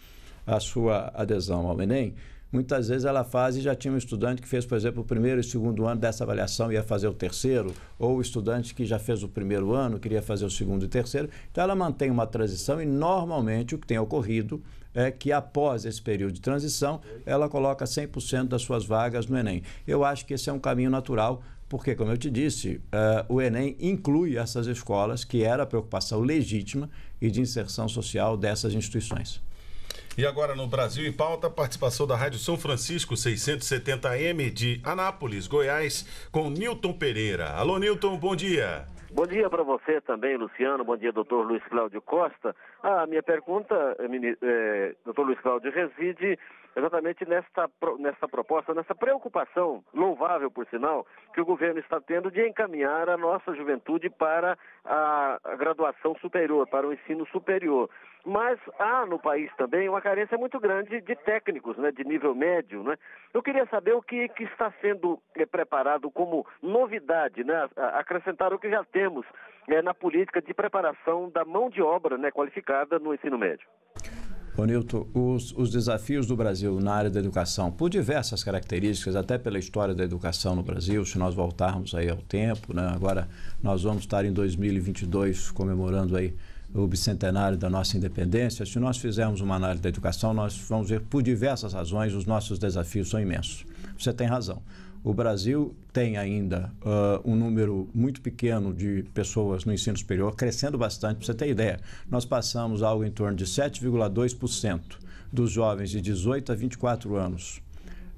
Speaker 2: a sua adesão ao Enem, Muitas vezes ela faz e já tinha um estudante que fez, por exemplo, o primeiro e segundo ano dessa avaliação e ia fazer o terceiro, ou o estudante que já fez o primeiro ano queria fazer o segundo e terceiro. Então ela mantém uma transição e normalmente o que tem ocorrido é que após esse período de transição, ela coloca 100% das suas vagas no Enem. Eu acho que esse é um caminho natural porque, como eu te disse, uh, o Enem inclui essas escolas, que era a preocupação legítima e de inserção social dessas instituições.
Speaker 1: E agora no Brasil em pauta, a participação da Rádio São Francisco 670M de Anápolis, Goiás, com Newton Pereira. Alô, Newton, bom dia.
Speaker 4: Bom dia para você também, Luciano. Bom dia, doutor Luiz Cláudio Costa. Ah, a minha pergunta, é, doutor Luiz Cláudio, reside exatamente nesta, nesta proposta, nessa preocupação, louvável por sinal, que o governo está tendo de encaminhar a nossa juventude para a, graduação superior, para o ensino superior. Mas há no país também uma carência muito grande de técnicos, né, de nível médio. Né? Eu queria saber o que, que está sendo eh, preparado como novidade, né, acrescentar o que já temos é, na política de preparação da mão de obra né, qualificada no ensino
Speaker 2: médio. Ô Nilton, os, os desafios do Brasil na área da educação, por diversas características, até pela história da educação no Brasil, se nós voltarmos aí ao tempo, né? agora nós vamos estar em 2022 comemorando aí o bicentenário da nossa independência, se nós fizermos uma análise da educação, nós vamos ver por diversas razões os nossos desafios são imensos. Você tem razão. O Brasil tem ainda uh, um número muito pequeno de pessoas no ensino superior, crescendo bastante, para você ter ideia. Nós passamos algo em torno de 7,2% dos jovens de 18 a 24 anos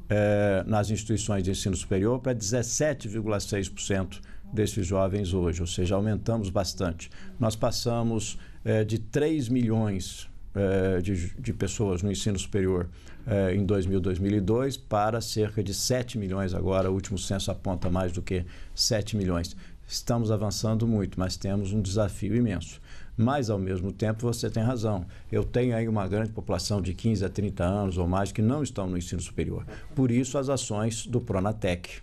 Speaker 2: eh, nas instituições de ensino superior para 17,6% desses jovens hoje, ou seja, aumentamos bastante. Nós passamos eh, de 3 milhões eh, de, de, pessoas no ensino superior eh, em 2000, 2002 para cerca de 7 milhões agora. O último censo aponta mais do que 7 milhões. Estamos avançando muito, mas temos um desafio imenso. Mas, ao mesmo tempo, você tem razão. Eu tenho aí uma grande população de 15 a 30 anos ou mais que não estão no ensino superior. Por isso, as ações do Pronatec,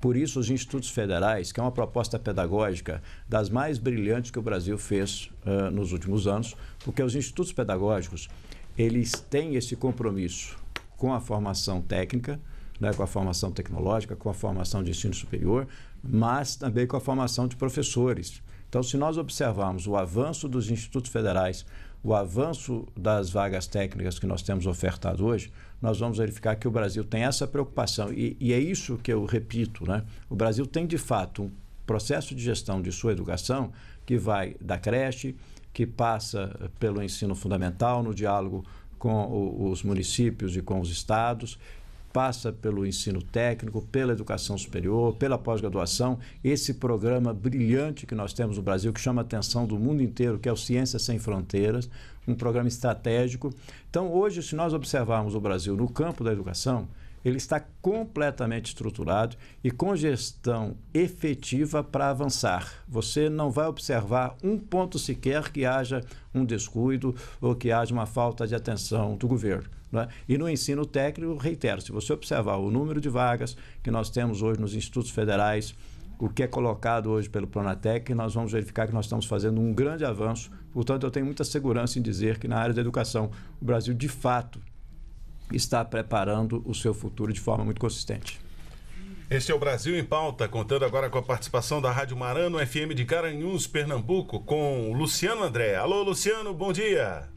Speaker 2: por isso, os institutos federais, que é uma proposta pedagógica das mais brilhantes que o Brasil fez uh, nos últimos anos, porque os institutos pedagógicos eles têm esse compromisso com a formação técnica, né, com a formação tecnológica, com a formação de ensino superior, mas também com a formação de professores. Então, se nós observarmos o avanço dos institutos federais, o avanço das vagas técnicas que nós temos ofertado hoje, nós vamos verificar que o Brasil tem essa preocupação. E, e é isso que eu repito, né? O Brasil tem de fato um processo de gestão de sua educação que vai da creche, que passa eh, pelo ensino fundamental, no diálogo com os municípios e com os estados, passa pelo ensino técnico, pela educação superior, pela pós-graduação, esse programa brilhante que nós temos no Brasil, que chama a atenção do mundo inteiro, que é o Ciência Sem Fronteiras, um programa estratégico. Então, hoje, se nós observarmos o Brasil no campo da educação, ele está completamente estruturado e com gestão efetiva para avançar. Você não vai observar um ponto sequer que haja um descuido ou que haja uma falta de atenção do governo. Né? E no ensino técnico, reitero, se você observar o número de vagas que nós temos hoje nos institutos federais, o que é colocado hoje pelo Pronatec, nós vamos verificar que nós estamos fazendo um grande avanço. Portanto, eu tenho muita segurança em dizer que na área da educação, o Brasil de fato está preparando o seu futuro de forma muito consistente.
Speaker 1: Este é o Brasil em Pauta, contando agora com a participação da Rádio Marano FM de Garanhuns, Pernambuco, com Luciano André. Alô, Luciano, bom dia.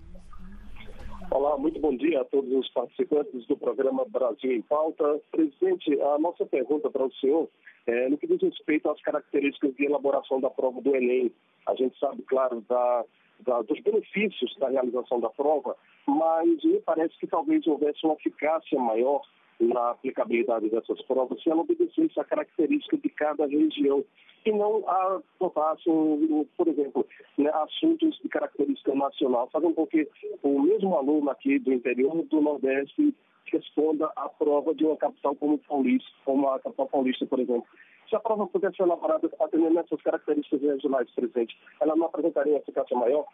Speaker 4: Olá, muito bom dia a todos os participantes do programa Brasil em Pauta. Presidente, a nossa pergunta para o senhor é no que diz respeito às características de elaboração da prova do Enem. A gente sabe, claro, da, da, dos benefícios da realização da prova, mas me parece que talvez houvesse uma eficácia maior na aplicabilidade dessas provas se ela obedecesse à característica de cada região e não adotassem, por exemplo, né, assuntos de característica nacional, fazendo com que o mesmo aluno aqui do interior do Nordeste responda à prova de uma capital como Paulista, como a capital paulista, por exemplo. Se a prova pudesse ser elaborada atendendo essas características regionais presentes, ela não apresentaria eficácia maior?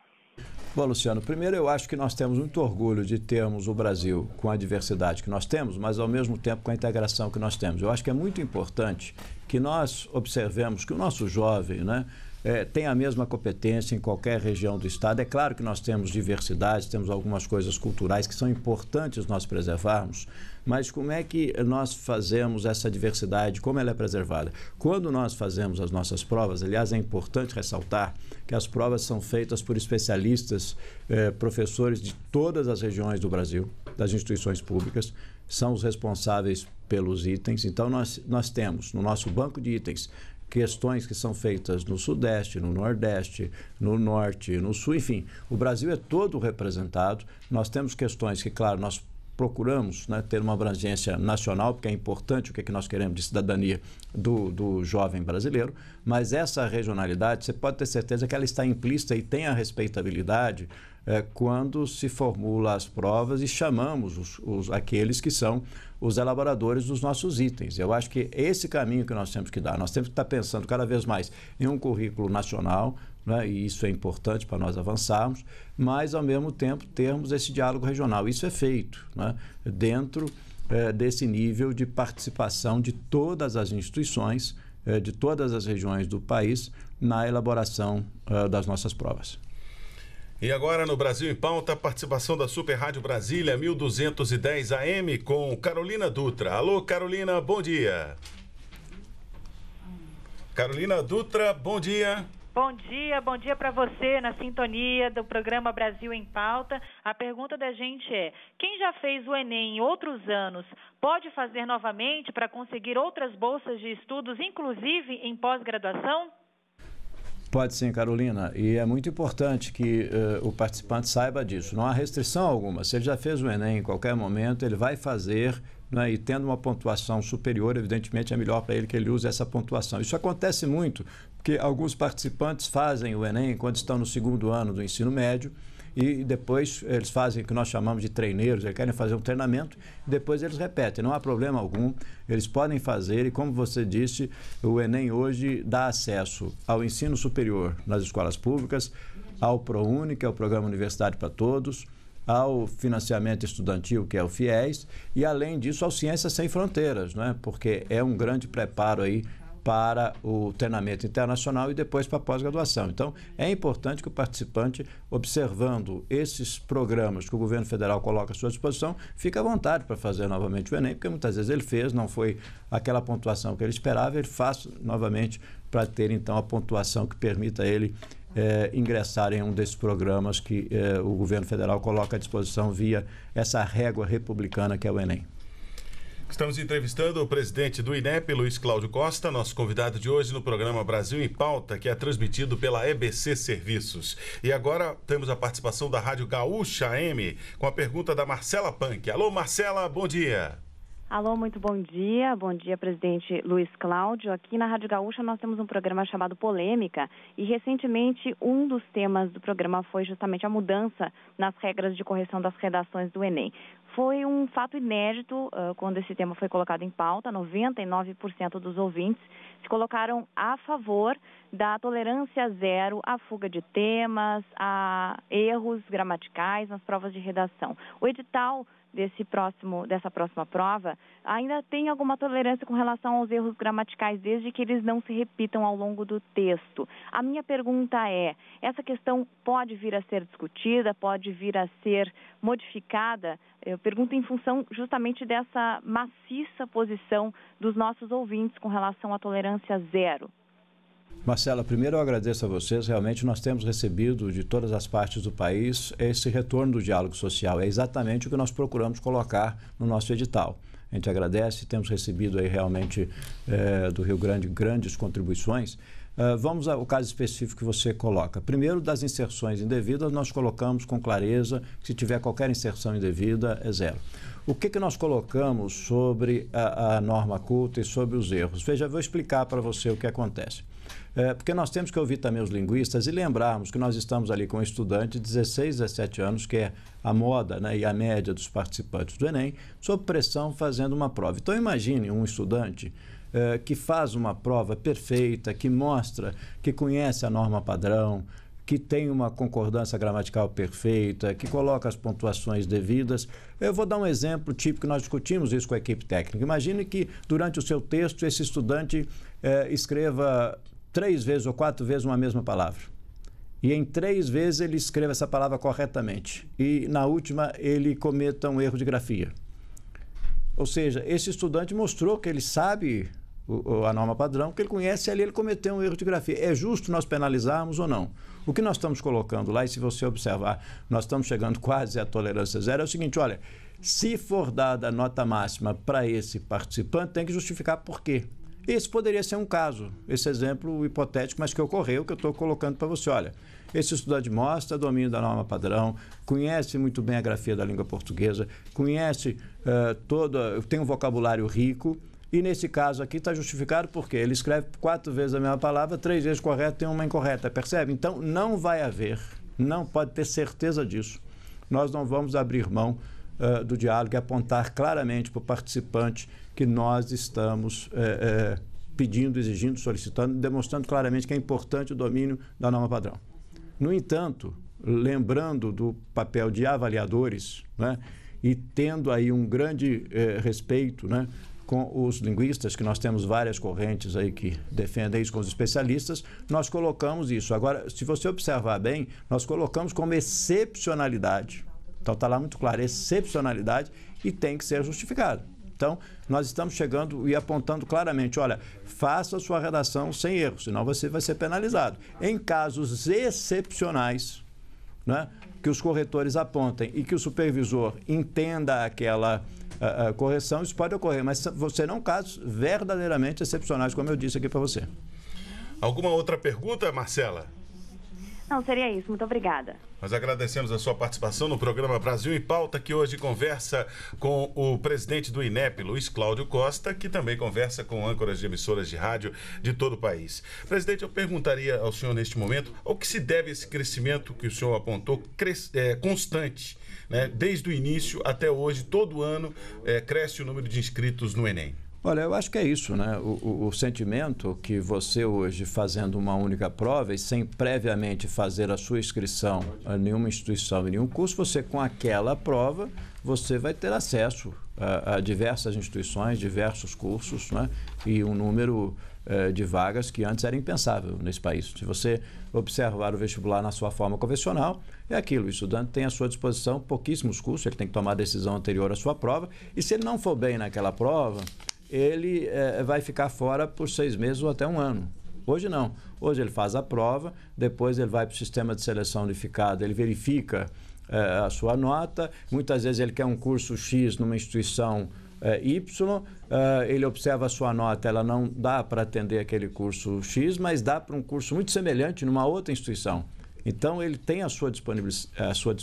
Speaker 2: Bom, Luciano, primeiro eu acho que nós temos muito orgulho de termos o Brasil com a diversidade que nós temos, mas ao mesmo tempo com a integração que nós temos. Eu acho que é muito importante que nós observemos que o nosso jovem, né, é, tem a mesma competência em qualquer região do Estado. É claro que nós temos diversidade temos algumas coisas culturais que são importantes nós preservarmos, mas como é que nós fazemos essa diversidade, como ela é preservada? Quando nós fazemos as nossas provas, aliás, é importante ressaltar que as provas são feitas por especialistas, é, professores de todas as regiões do Brasil, das instituições públicas, são os responsáveis pelos itens. Então, nós, nós temos no nosso banco de itens questões que são feitas no Sudeste, no Nordeste, no Norte, no Sul, enfim, o Brasil é todo representado. Nós temos questões que, claro, nós procuramos né, ter uma abrangência nacional, porque é importante o que, é que nós queremos de cidadania do, do jovem brasileiro, mas essa regionalidade, você pode ter certeza que ela está implícita e tem a respeitabilidade é, quando se formula as provas e chamamos os, os, aqueles que são os elaboradores dos nossos itens. Eu acho que esse caminho que nós temos que dar, nós temos que estar pensando cada vez mais em um currículo nacional, né, e isso é importante para nós avançarmos, mas ao mesmo tempo termos esse diálogo regional. Isso é feito né, dentro é, desse nível de participação de todas as instituições, é, de todas as regiões do país, na elaboração é, das nossas provas.
Speaker 1: E agora no Brasil em Pauta, participação da Super Rádio Brasília 1210 AM com Carolina Dutra. Alô, Carolina, bom dia. Carolina Dutra, bom
Speaker 3: dia. Bom dia, bom dia para você na sintonia do programa Brasil em Pauta. A pergunta da gente é: quem já fez o Enem em outros anos pode fazer novamente para conseguir outras bolsas de estudos, inclusive em pós-graduação?
Speaker 2: Pode sim, Carolina. E é muito importante que uh, o participante saiba disso. Não há restrição alguma. Se ele já fez o Enem em qualquer momento, ele vai fazer. Né, e tendo uma pontuação superior, evidentemente é melhor para ele que ele use essa pontuação. Isso acontece muito, porque alguns participantes fazem o Enem quando estão no segundo ano do ensino médio e depois eles fazem o que nós chamamos de treineiros, eles querem fazer um treinamento, e depois eles repetem. Não há problema algum, eles podem fazer, e como você disse, o Enem hoje dá acesso ao ensino superior nas escolas públicas, ao ProUni, que é o Programa Universidade para Todos, ao financiamento estudantil, que é o FIES, e além disso, ao Ciências Sem Fronteiras, né? porque é um grande preparo aí para o treinamento internacional e depois para a pós-graduação. Então, é importante que o participante, observando esses programas que o governo federal coloca à sua disposição, fique à vontade para fazer novamente o Enem, porque muitas vezes ele fez, não foi aquela pontuação que ele esperava, ele faz novamente para ter então a pontuação que permita ele é, ingressar em um desses programas que é, o governo federal coloca à disposição via essa régua republicana que é o Enem.
Speaker 1: Estamos entrevistando o presidente do INEP, Luiz Cláudio Costa, nosso convidado de hoje no programa Brasil em Pauta, que é transmitido pela EBC Serviços. E agora temos a participação da Rádio Gaúcha M com a pergunta da Marcela Punk. Alô, Marcela, bom dia.
Speaker 4: Alô, muito bom dia. Bom dia, presidente Luiz Cláudio. Aqui na Rádio Gaúcha nós temos um programa chamado Polêmica e recentemente um dos temas do programa foi justamente a mudança nas regras de correção das redações do Enem. Foi um fato inédito uh, quando esse tema foi colocado em pauta. 99% dos ouvintes se colocaram a favor da tolerância zero à fuga de temas, a erros gramaticais nas provas de redação. O edital desse próximo, dessa próxima prova ainda tem alguma tolerância com relação aos erros gramaticais, desde que eles não se repitam ao longo do texto. A minha pergunta é: essa questão pode vir a ser discutida, pode vir a ser
Speaker 3: modificada eu pergunto em função justamente dessa maciça posição dos nossos ouvintes com relação à tolerância zero.
Speaker 2: Marcela, primeiro eu agradeço a vocês. Realmente nós temos recebido de todas as partes do país esse retorno do diálogo social. É exatamente o que nós procuramos colocar no nosso edital. A gente agradece, temos recebido aí realmente é, do Rio Grande grandes contribuições. Uh, vamos ao caso específico que você coloca. Primeiro, das inserções indevidas, nós colocamos com clareza que se tiver qualquer inserção indevida, é zero. O que, que nós colocamos sobre a, a norma culta e sobre os erros? Veja, vou explicar para você o que acontece. É, porque nós temos que ouvir também os linguistas e lembrarmos que nós estamos ali com um estudante de 16, 17 anos, que é a moda né, e a média dos participantes do Enem, sob pressão fazendo uma prova. Então imagine um estudante eh, que faz uma prova perfeita, que mostra, que conhece a norma padrão, que tem uma concordância gramatical perfeita, que coloca as pontuações devidas. Eu vou dar um exemplo típico, nós discutimos isso com a equipe técnica. Imagine que durante o seu texto esse estudante eh, escreva três vezes ou quatro vezes uma mesma palavra e em três vezes ele escreva essa palavra corretamente. E na última ele cometa um erro de grafia. Ou seja, esse estudante mostrou que ele sabe o, a norma padrão, que ele conhece ali ele cometeu um erro de grafia. É justo nós penalizarmos ou não? O que nós estamos colocando lá, e se você observar, nós estamos chegando quase à tolerância zero, é o seguinte: olha, se for dada a nota máxima para esse participante, tem que justificar por quê. Esse poderia ser um caso, esse exemplo hipotético, mas que ocorreu, que eu estou colocando para você. Olha, esse estudante mostra domínio da norma padrão, conhece muito bem a grafia da língua portuguesa, conhece uh, toda, tem um vocabulário rico, e nesse caso aqui está justificado porque ele escreve quatro vezes a mesma palavra, três vezes correta e uma incorreta, percebe? Então não vai haver, não pode ter certeza disso. Nós não vamos abrir mão uh, do diálogo e apontar claramente para o participante que nós estamos é, é, pedindo, exigindo, solicitando, demonstrando claramente que é importante o domínio da norma padrão. No entanto, lembrando do papel de avaliadores, né, e tendo aí um grande é, respeito, né, com os linguistas, que nós temos várias correntes aí que defendem isso com os especialistas, nós colocamos isso. Agora, se você observar bem, nós colocamos como excepcionalidade. Então está lá muito claro, excepcionalidade e tem que ser justificado. Então, nós estamos chegando e apontando claramente: olha, faça a sua redação sem erro, senão você vai ser penalizado. Em casos excepcionais, né, que os corretores apontem e que o supervisor entenda aquela. A, ah, a ah, correção, isso pode ocorrer, mas você não casos verdadeiramente excepcionais, como eu disse aqui para você. Alguma outra pergunta, Marcela? Não, seria isso. Muito obrigada. Nós
Speaker 1: agradecemos a sua participação no programa Brasil em Pauta, que hoje conversa com o presidente do INEP, Luiz Cláudio Costa, que também conversa com âncoras de emissoras de rádio de todo o país. Presidente, eu perguntaria ao senhor neste momento o que se deve esse crescimento que o senhor apontou, é, constante, né? desde o início até hoje, todo ano é, cresce o número de inscritos no Enem.
Speaker 2: Olha, eu acho que é isso, né? O, o, o, sentimento que você hoje, fazendo uma única prova e sem previamente fazer a sua inscrição a nenhuma instituição e nenhum curso, você com aquela prova, você vai ter acesso a, a diversas instituições, diversos cursos, né? E um número eh, de vagas que antes era impensável nesse país. Se você observar o vestibular na sua forma convencional, é aquilo. O estudante tem à sua disposição pouquíssimos cursos, ele tem que tomar a decisão anterior à sua prova. E se ele não for bem naquela prova, ele é, vai ficar fora por seis meses ou até um ano. Hoje não. Hoje ele faz a prova, depois ele vai para o sistema de seleção unificado, ele verifica é, a sua nota. Muitas vezes ele quer um curso X numa instituição é, Y, é, ele observa a sua nota, ela não dá para atender aquele curso X, mas dá para um curso muito semelhante numa outra instituição. Então, ele tem à sua, à sua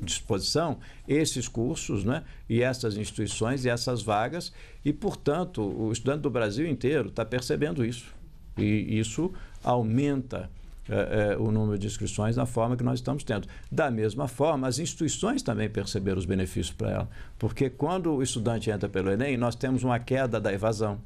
Speaker 2: disposição esses cursos né, e essas instituições e essas vagas, e, portanto, o estudante do Brasil inteiro está percebendo isso. E isso aumenta é, é, o número de inscrições na forma que nós estamos tendo. Da mesma forma, as instituições também perceberam os benefícios para ela, porque quando o estudante entra pelo Enem, nós temos uma queda da evasão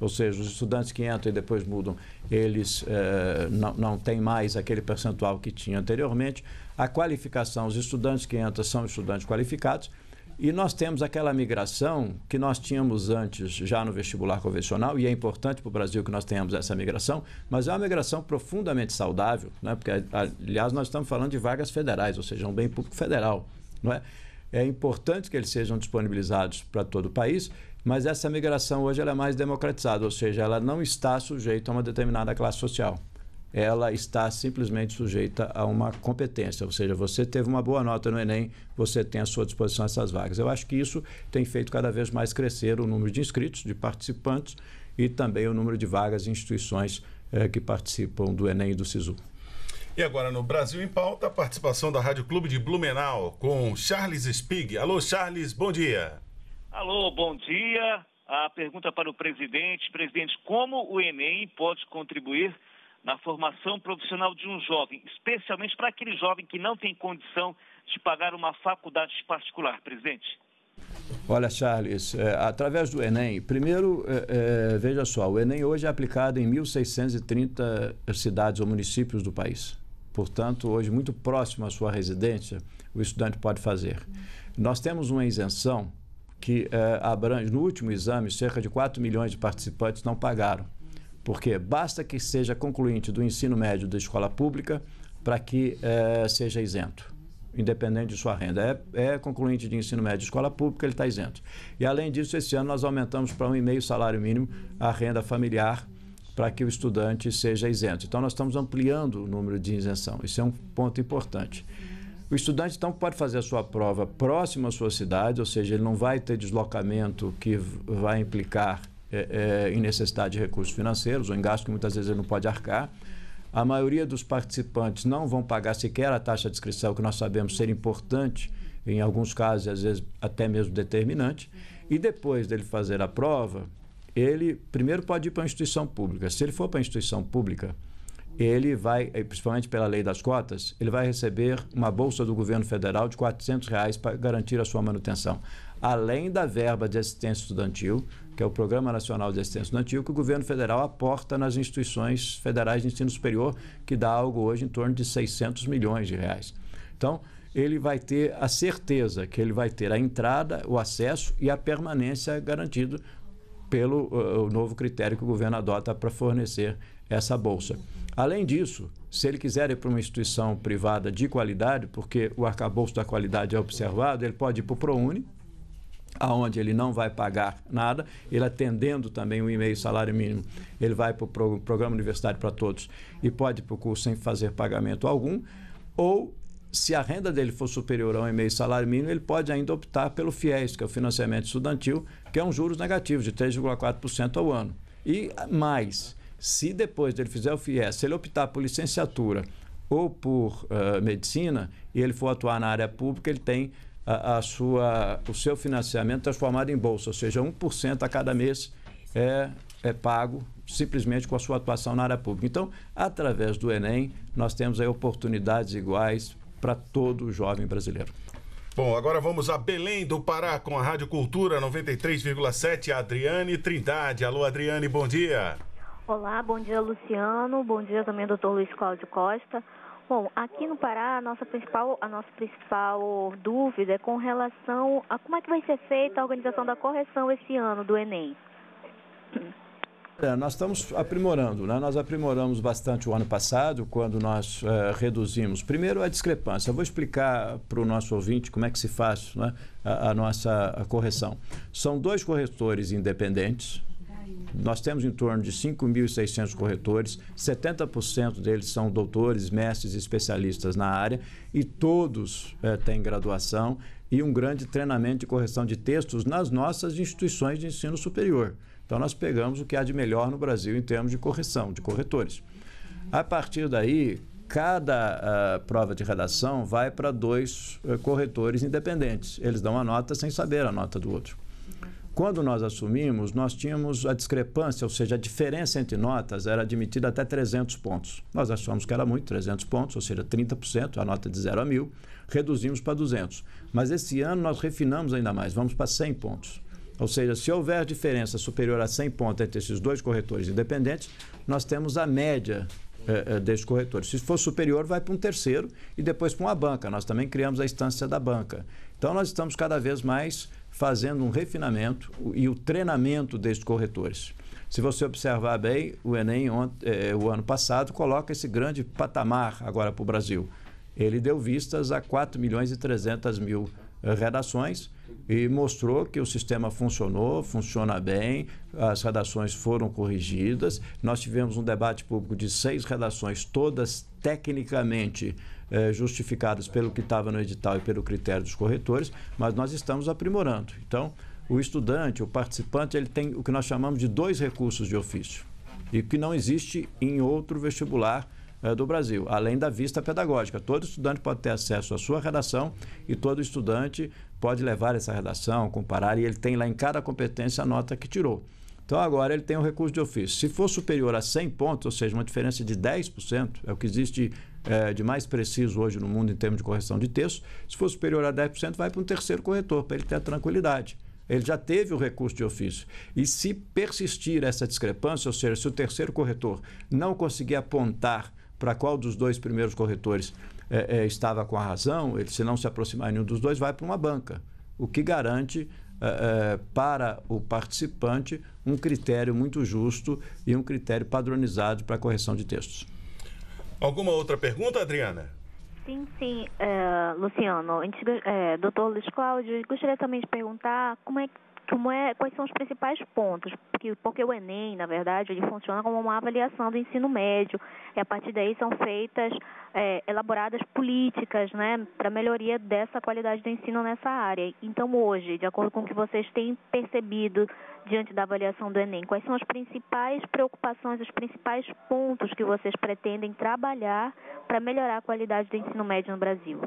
Speaker 2: ou seja, os estudantes que entram e depois mudam, eles eh, não, não têm mais aquele percentual que tinha anteriormente. A qualificação, os estudantes que entram são estudantes qualificados. E nós temos aquela migração que nós tínhamos antes já no vestibular convencional, e é importante para o Brasil que nós tenhamos essa migração, mas é uma migração profundamente saudável, né? porque, aliás, nós estamos falando de vagas federais, ou seja, um bem público federal. Não é? é importante que eles sejam disponibilizados para todo o país mas essa migração hoje é mais democratizada, ou seja, ela não está sujeita a uma determinada classe social. Ela está simplesmente sujeita a uma competência, ou seja, você teve uma boa nota no Enem, você tem à sua disposição essas vagas. Eu acho que isso tem feito cada vez mais crescer o número de inscritos, de participantes e também o número de vagas em instituições eh, que participam do Enem e do SISU.
Speaker 1: E agora no Brasil em Pauta, a participação da Rádio Clube de Blumenau com Charles Spig. Alô, Charles, bom dia.
Speaker 4: Alô, bom dia. A pergunta para o presidente. Presidente, como o Enem pode contribuir na formação profissional de um jovem, especialmente para aquele jovem que não tem condição de pagar uma faculdade particular, presidente?
Speaker 2: Olha, Charles, é, através do Enem, primeiro, é, é, veja só, o Enem hoje é aplicado em 1.630 cidades ou municípios do país. Portanto, hoje, muito próximo à sua residência, o estudante pode fazer. Nós temos uma isenção que uh, eh, abrange, no último exame, cerca de 4 milhões de participantes não pagaram. Porque basta que seja concluinte do ensino médio da escola pública para que uh, seja isento, independente de sua renda. É, é concluinte de ensino médio de escola pública, ele está isento. E além disso, esse ano nós aumentamos para um e meio salário mínimo a renda familiar para que o estudante seja isento. Então, nós estamos ampliando o número de isenção. Isso é um ponto importante. O estudante, então, pode fazer a sua prova próximo à sua cidade, ou seja, ele não vai ter deslocamento que vai implicar é, é, em necessidade de recursos financeiros ou em gasto que muitas vezes ele não pode arcar. A maioria dos participantes não vão pagar sequer a taxa de inscrição, que nós sabemos ser importante, em alguns casos, às vezes até mesmo determinante. E depois dele fazer a prova, ele primeiro pode ir para a instituição pública. Se ele for para a instituição pública, ele vai, eh, principalmente pela lei das cotas, ele vai receber uma bolsa do governo federal de 400 reais para garantir a sua manutenção. Além da verba de assistência estudantil, que é o Programa Nacional de Assistência Estudantil, que o governo federal aporta nas instituições federais de ensino superior, que dá algo hoje em torno de 600 milhões de reais. Então, ele vai ter a certeza que ele vai ter a entrada, o acesso e a permanência garantido pelo uh, novo critério que o governo adota para fornecer essa bolsa. Além disso, se ele quiser ir para uma instituição privada de qualidade, porque o arcabouço da qualidade é observado, ele pode ir para o ProUni, aonde ele não vai pagar nada, ele atendendo também o e-mail salário mínimo, ele vai para o pro, programa Universidade para Todos e pode ir para o curso sem fazer pagamento algum, ou se a renda dele for superior a um e-mail salário mínimo, ele pode ainda optar pelo FIES, que é o financiamento estudantil, que é um juros negativo de 3,4% ao ano. E mais, se depois dele fizer o FIES, se ele optar por licenciatura ou por uh, medicina e ele for atuar na área pública, ele tem a, a sua, o seu financiamento transformado em bolsa, ou seja, 1% a cada mês é, é pago simplesmente com a sua atuação na área pública. Então, através do Enem, nós temos aí oportunidades iguais para todo jovem brasileiro.
Speaker 1: Bom, agora vamos a Belém do Pará com a Rádio Cultura 93,7, Adriane Trindade. Alô, Adriane, bom dia.
Speaker 4: Olá, bom dia Luciano, bom dia também doutor Luiz Cláudio Costa. Bom, aqui no Pará, a nossa principal, a nossa principal dúvida é com relação a como é que vai ser feita a organização da correção esse ano do Enem.
Speaker 2: É, nós estamos aprimorando, né? nós aprimoramos bastante o ano passado, quando nós é, reduzimos. Primeiro, a discrepância. Eu vou explicar para o nosso ouvinte como é que se faz né? a, a nossa correção. São dois corretores independentes, nós temos em torno de 5.600 corretores, 70% deles são doutores, mestres, e especialistas na área e todos é, têm graduação e um grande treinamento de correção de textos nas nossas instituições de ensino superior. Então, nós pegamos o que há de melhor no Brasil em termos de correção, de corretores. A partir daí, cada uh, prova de redação vai para dois uh, corretores independentes. Eles dão a nota sem saber a nota do outro. Quando nós assumimos, nós tínhamos a discrepância, ou seja, a diferença entre notas era admitida até 300 pontos. Nós achamos que era muito, 300 pontos, ou seja, 30%, a nota de 0 a 1.000, reduzimos para 200. Mas esse ano nós refinamos ainda mais, vamos para 100 pontos. Ou seja, se houver diferença superior a 100 pontos entre esses dois corretores independentes, nós temos a média é, é, desses corretores. Se for superior, vai para um terceiro e depois para uma banca. Nós também criamos a instância da banca. Então, nós estamos cada vez mais fazendo um refinamento e o treinamento destes corretores. Se você observar bem, o Enem, é, o ano passado, coloca esse grande patamar agora para o Brasil. Ele deu vistas a 4 milhões e 300 mil eh, redações e mostrou que o sistema funcionou, funciona bem, as redações foram corrigidas. Nós tivemos um debate público de seis redações, todas tecnicamente eh, justificadas justificados pelo que estava no edital e pelo critério dos corretores, mas nós estamos aprimorando. Então, o estudante, o participante, ele tem o que nós chamamos de dois recursos de ofício, e que não existe em outro vestibular eh, do Brasil, além da vista pedagógica. Todo estudante pode ter acesso à sua redação e todo estudante pode levar essa redação, comparar, e ele tem lá em cada competência a nota que tirou. Então, agora ele tem um recurso de ofício. Se for superior a 100 pontos, ou seja, uma diferença de 10%, é o que existe é, de mais preciso hoje no mundo em termos de correção de texto. Se for superior a 10%, vai para um terceiro corretor, para ele ter a tranquilidade. Ele já teve o recurso de ofício. E se persistir essa discrepância, ou seja, se o terceiro corretor não conseguir apontar para qual dos dois primeiros corretores é, é, estava com a razão, ele, se não se aproximar nenhum dos dois, vai para uma banca, o que garante é, é, para o participante um critério muito justo e um critério padronizado para a correção de textos.
Speaker 1: Alguma outra pergunta, Adriana?
Speaker 4: Sim, sim, é, Luciano. É, doutor Luiz Cláudio, gostaria também de perguntar como é, como é, quais são os principais pontos, porque, porque o Enem, na verdade, ele funciona como uma avaliação do ensino médio, e a partir daí são feitas, é, elaboradas políticas né, para melhoria dessa qualidade do ensino nessa área. Então, hoje, de acordo com o que vocês têm percebido diante da avaliação do Enem? Quais são as principais preocupações, os principais pontos que vocês pretendem trabalhar para melhorar a qualidade do ensino médio no Brasil?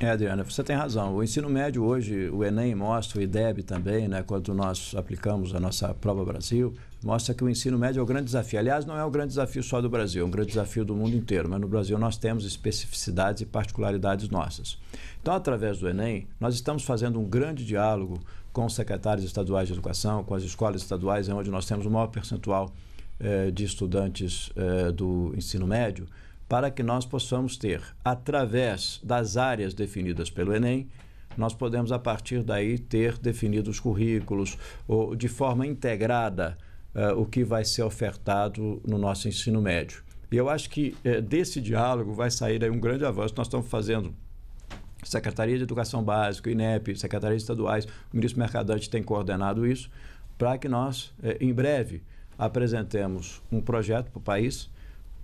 Speaker 2: É, Adriana, você tem razão. O ensino médio hoje, o Enem mostra, o IDEB também, né, quando nós aplicamos a nossa Prova Brasil, mostra que o ensino médio é o grande desafio. Aliás, não é o grande desafio só do Brasil, é um grande desafio do mundo inteiro, mas no Brasil nós temos especificidades e particularidades nossas. Então, através do Enem, nós estamos fazendo um grande diálogo com os secretários estaduais de educação, com as escolas estaduais, é onde nós temos o maior percentual eh, de estudantes eh, do ensino médio, para que nós possamos ter, através das áreas definidas pelo Enem, nós podemos a partir daí ter definido os currículos ou de forma integrada eh, o que vai ser ofertado no nosso ensino médio. E eu acho que eh, desse diálogo vai sair aí um grande avanço. Nós estamos fazendo Secretaria de Educação Básica, INEP, secretarias Estaduais, o ministro Mercadante tem coordenado isso, para que nós, eh, em breve, apresentemos um projeto para o país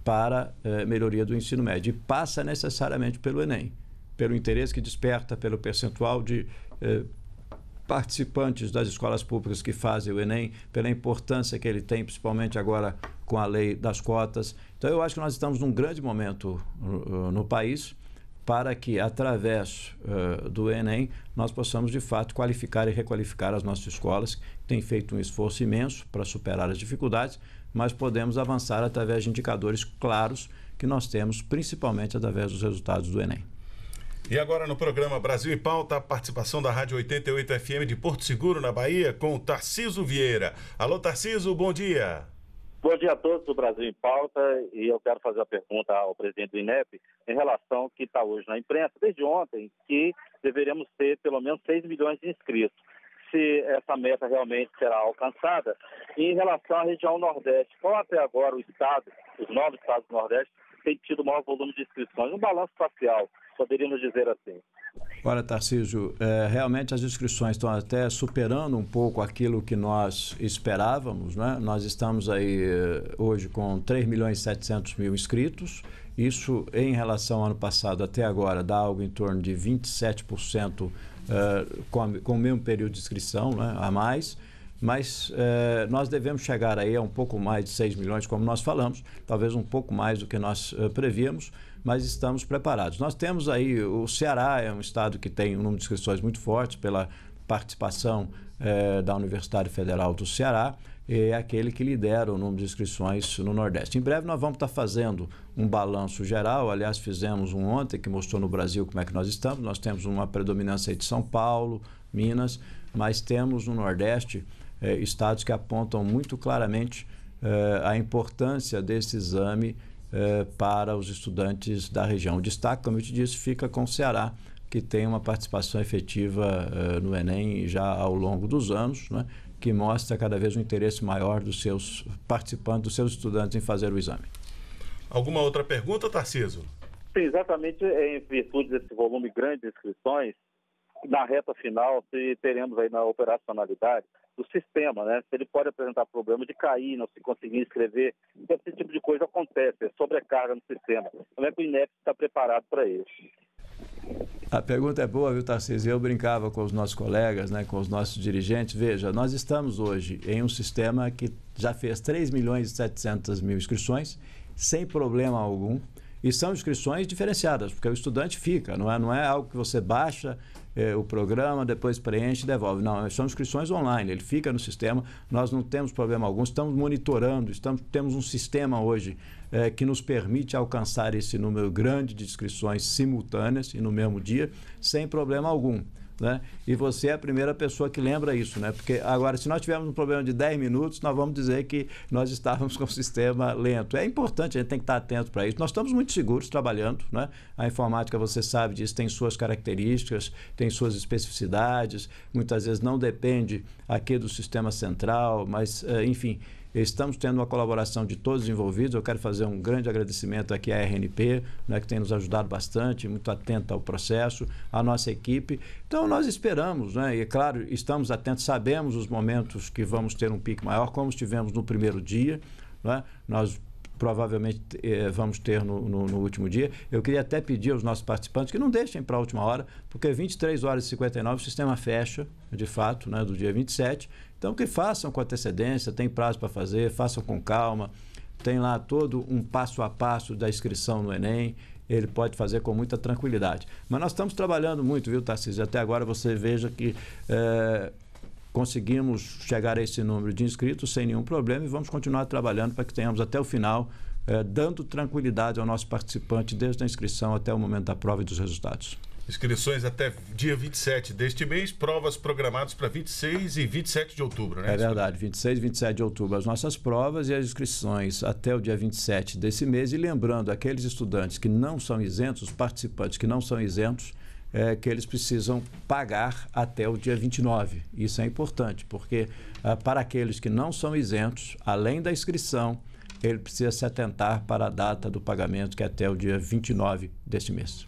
Speaker 2: para eh, melhoria do ensino médio. E passa necessariamente pelo Enem, pelo interesse que desperta, pelo percentual de eh, participantes das escolas públicas que fazem o Enem, pela importância que ele tem, principalmente agora com a lei das cotas. Então, eu acho que nós estamos num grande momento uh, uh, no país para que, através uh, do Enem, nós possamos de fato qualificar e requalificar as nossas escolas, que têm feito um esforço imenso para superar as dificuldades, mas podemos avançar através de indicadores claros que nós temos, principalmente através dos resultados do Enem.
Speaker 1: E agora no programa Brasil em Pauta, a participação da Rádio 88 FM de Porto Seguro, na Bahia, com Tarciso Vieira. Alô, Tarciso, bom dia.
Speaker 4: Bom dia a todos do Brasil em Pauta e eu quero fazer a pergunta ao presidente do INEP em relação ao que está hoje na imprensa, desde ontem, que deveríamos ter pelo menos 6 milhões de inscritos. Se essa meta realmente será alcançada. E em relação à região Nordeste, qual até agora o Estado, os nove estados do Nordeste, tem tido maior volume de inscrições? Um balanço parcial, poderíamos dizer assim.
Speaker 2: Olha, Tarcísio, é, realmente as inscrições estão até superando um pouco aquilo que nós esperávamos. Né? Nós estamos aí é, hoje com 3 milhões e 700 mil inscritos. Isso, em relação ao ano passado até agora, dá algo em torno de 27% é, com, a, com, o mesmo período de inscrição né, a mais mas é, nós devemos chegar aí a um pouco mais de 6 milhões, como nós falamos, talvez um pouco mais do que nós é, prevíamos, mas estamos preparados. Nós temos aí, o Ceará é um estado que tem um número de inscrições muito forte pela participação eh, da Universidade Federal do Ceará, é aquele que lidera o número de inscrições no Nordeste. Em breve nós vamos estar fazendo um balanço geral, aliás, fizemos um ontem que mostrou no Brasil como é que nós estamos. Nós temos uma predominância de São Paulo, Minas, mas temos no Nordeste eh, estados que apontam muito claramente eh, a importância desse exame eh, para os estudantes da região. O destaque, como eu te disse, fica com o Ceará, que tem uma participação efetiva eh, no Enem já ao longo dos anos, né, que mostra cada vez um interesse maior dos seus participantes, dos seus estudantes em fazer o exame.
Speaker 1: Alguma outra pergunta, Tarciso?
Speaker 4: Sim, exatamente em virtude desse volume grande de inscrições, na reta final se teremos aí na operacionalidade do sistema, né? Se ele pode apresentar problema de cair, não se conseguir inscrever, esse tipo de coisa acontece, é sobrecarga no sistema. Como é que o INEP está preparado para isso?
Speaker 2: A pergunta é boa, viu, Tarcísio? Eu brincava com os nossos colegas, né, com os nossos dirigentes. Veja, nós estamos hoje em um sistema que já fez 3 milhões e 700 mil inscrições, sem problema algum. E são inscrições diferenciadas, porque o estudante fica, não é, não é algo que você baixa, eh, o programa, depois preenche e devolve. Não, são inscrições online, ele fica no sistema, nós não temos problema algum, estamos monitorando, estamos, temos um sistema hoje eh, que nos permite alcançar esse número grande de inscrições simultâneas e no mesmo dia, sem problema algum. Né? E você é a primeira pessoa que lembra isso, né? Porque agora, se nós tivermos um problema de 10 minutos, nós vamos dizer que nós estávamos com o sistema lento. É importante, a gente tem que estar atento para isso. Nós estamos muito seguros trabalhando, né? A informática, você sabe disso, tem suas características, tem suas especificidades, muitas vezes não depende aqui do sistema central, mas, eh, enfim Estamos tendo uma colaboração de todos os envolvidos. Eu quero fazer um grande agradecimento aqui à RNP, né, que tem nos ajudado bastante, muito atenta ao processo, à nossa equipe. Então, nós esperamos, né, e é claro, estamos atentos, sabemos os momentos que vamos ter um pico maior, como estivemos no primeiro dia. Né? Nós provavelmente eh, vamos ter no, no, no, último dia. Eu queria até pedir aos nossos participantes que não deixem para a última hora, porque 23 horas e 59 o sistema fecha, de fato, né, do dia 27, então, que façam com antecedência, tem prazo para fazer, façam com calma. Tem lá todo um passo a passo da inscrição no Enem ele pode fazer com muita tranquilidade. Mas nós estamos trabalhando muito, viu, Tarcísio? Até agora você veja que é, conseguimos chegar a esse número de inscritos sem nenhum problema e vamos continuar trabalhando para que tenhamos até o final, é, dando tranquilidade ao nosso participante desde a inscrição até o momento da prova e dos resultados.
Speaker 1: Inscrições até dia 27 deste mês, provas programadas para 26 e 27 de outubro, né? É
Speaker 2: verdade, 26 e 27 de outubro as nossas provas e as inscrições até o dia 27 desse mês. E lembrando, aqueles estudantes que não são isentos, os participantes que não são isentos, é, que eles precisam pagar até o dia 29. Isso é importante, porque ah, para aqueles que não são isentos, além da inscrição, ele precisa se atentar para a data do pagamento, que é até o dia 29 deste mês.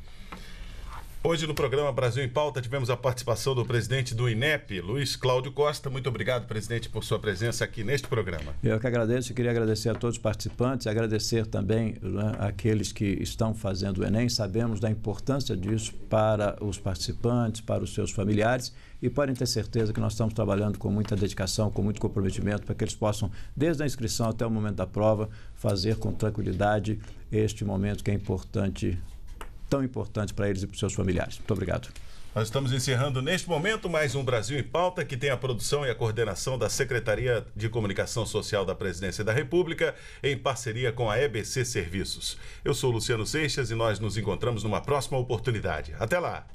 Speaker 1: Hoje no programa Brasil em Pauta tivemos a participação do presidente do INEP, Luiz Cláudio Costa. Muito obrigado, presidente, por sua presença aqui neste programa.
Speaker 2: Eu que agradeço, queria agradecer a todos os participantes, agradecer também né, aqueles que estão fazendo o Enem. Sabemos da importância disso para os participantes, para os seus familiares e podem ter certeza que nós estamos trabalhando com muita dedicação, com muito comprometimento, para que eles possam, desde a inscrição até o momento da prova, fazer com tranquilidade este momento que é importante tão importante para eles e para seus familiares. Muito obrigado.
Speaker 1: Nós estamos encerrando neste momento mais um Brasil em Pauta, que tem a produção e a coordenação da Secretaria de Comunicação Social da Presidência da República, em parceria com a EBC Serviços. Eu sou Luciano Seixas e nós nos encontramos numa próxima oportunidade. Até lá!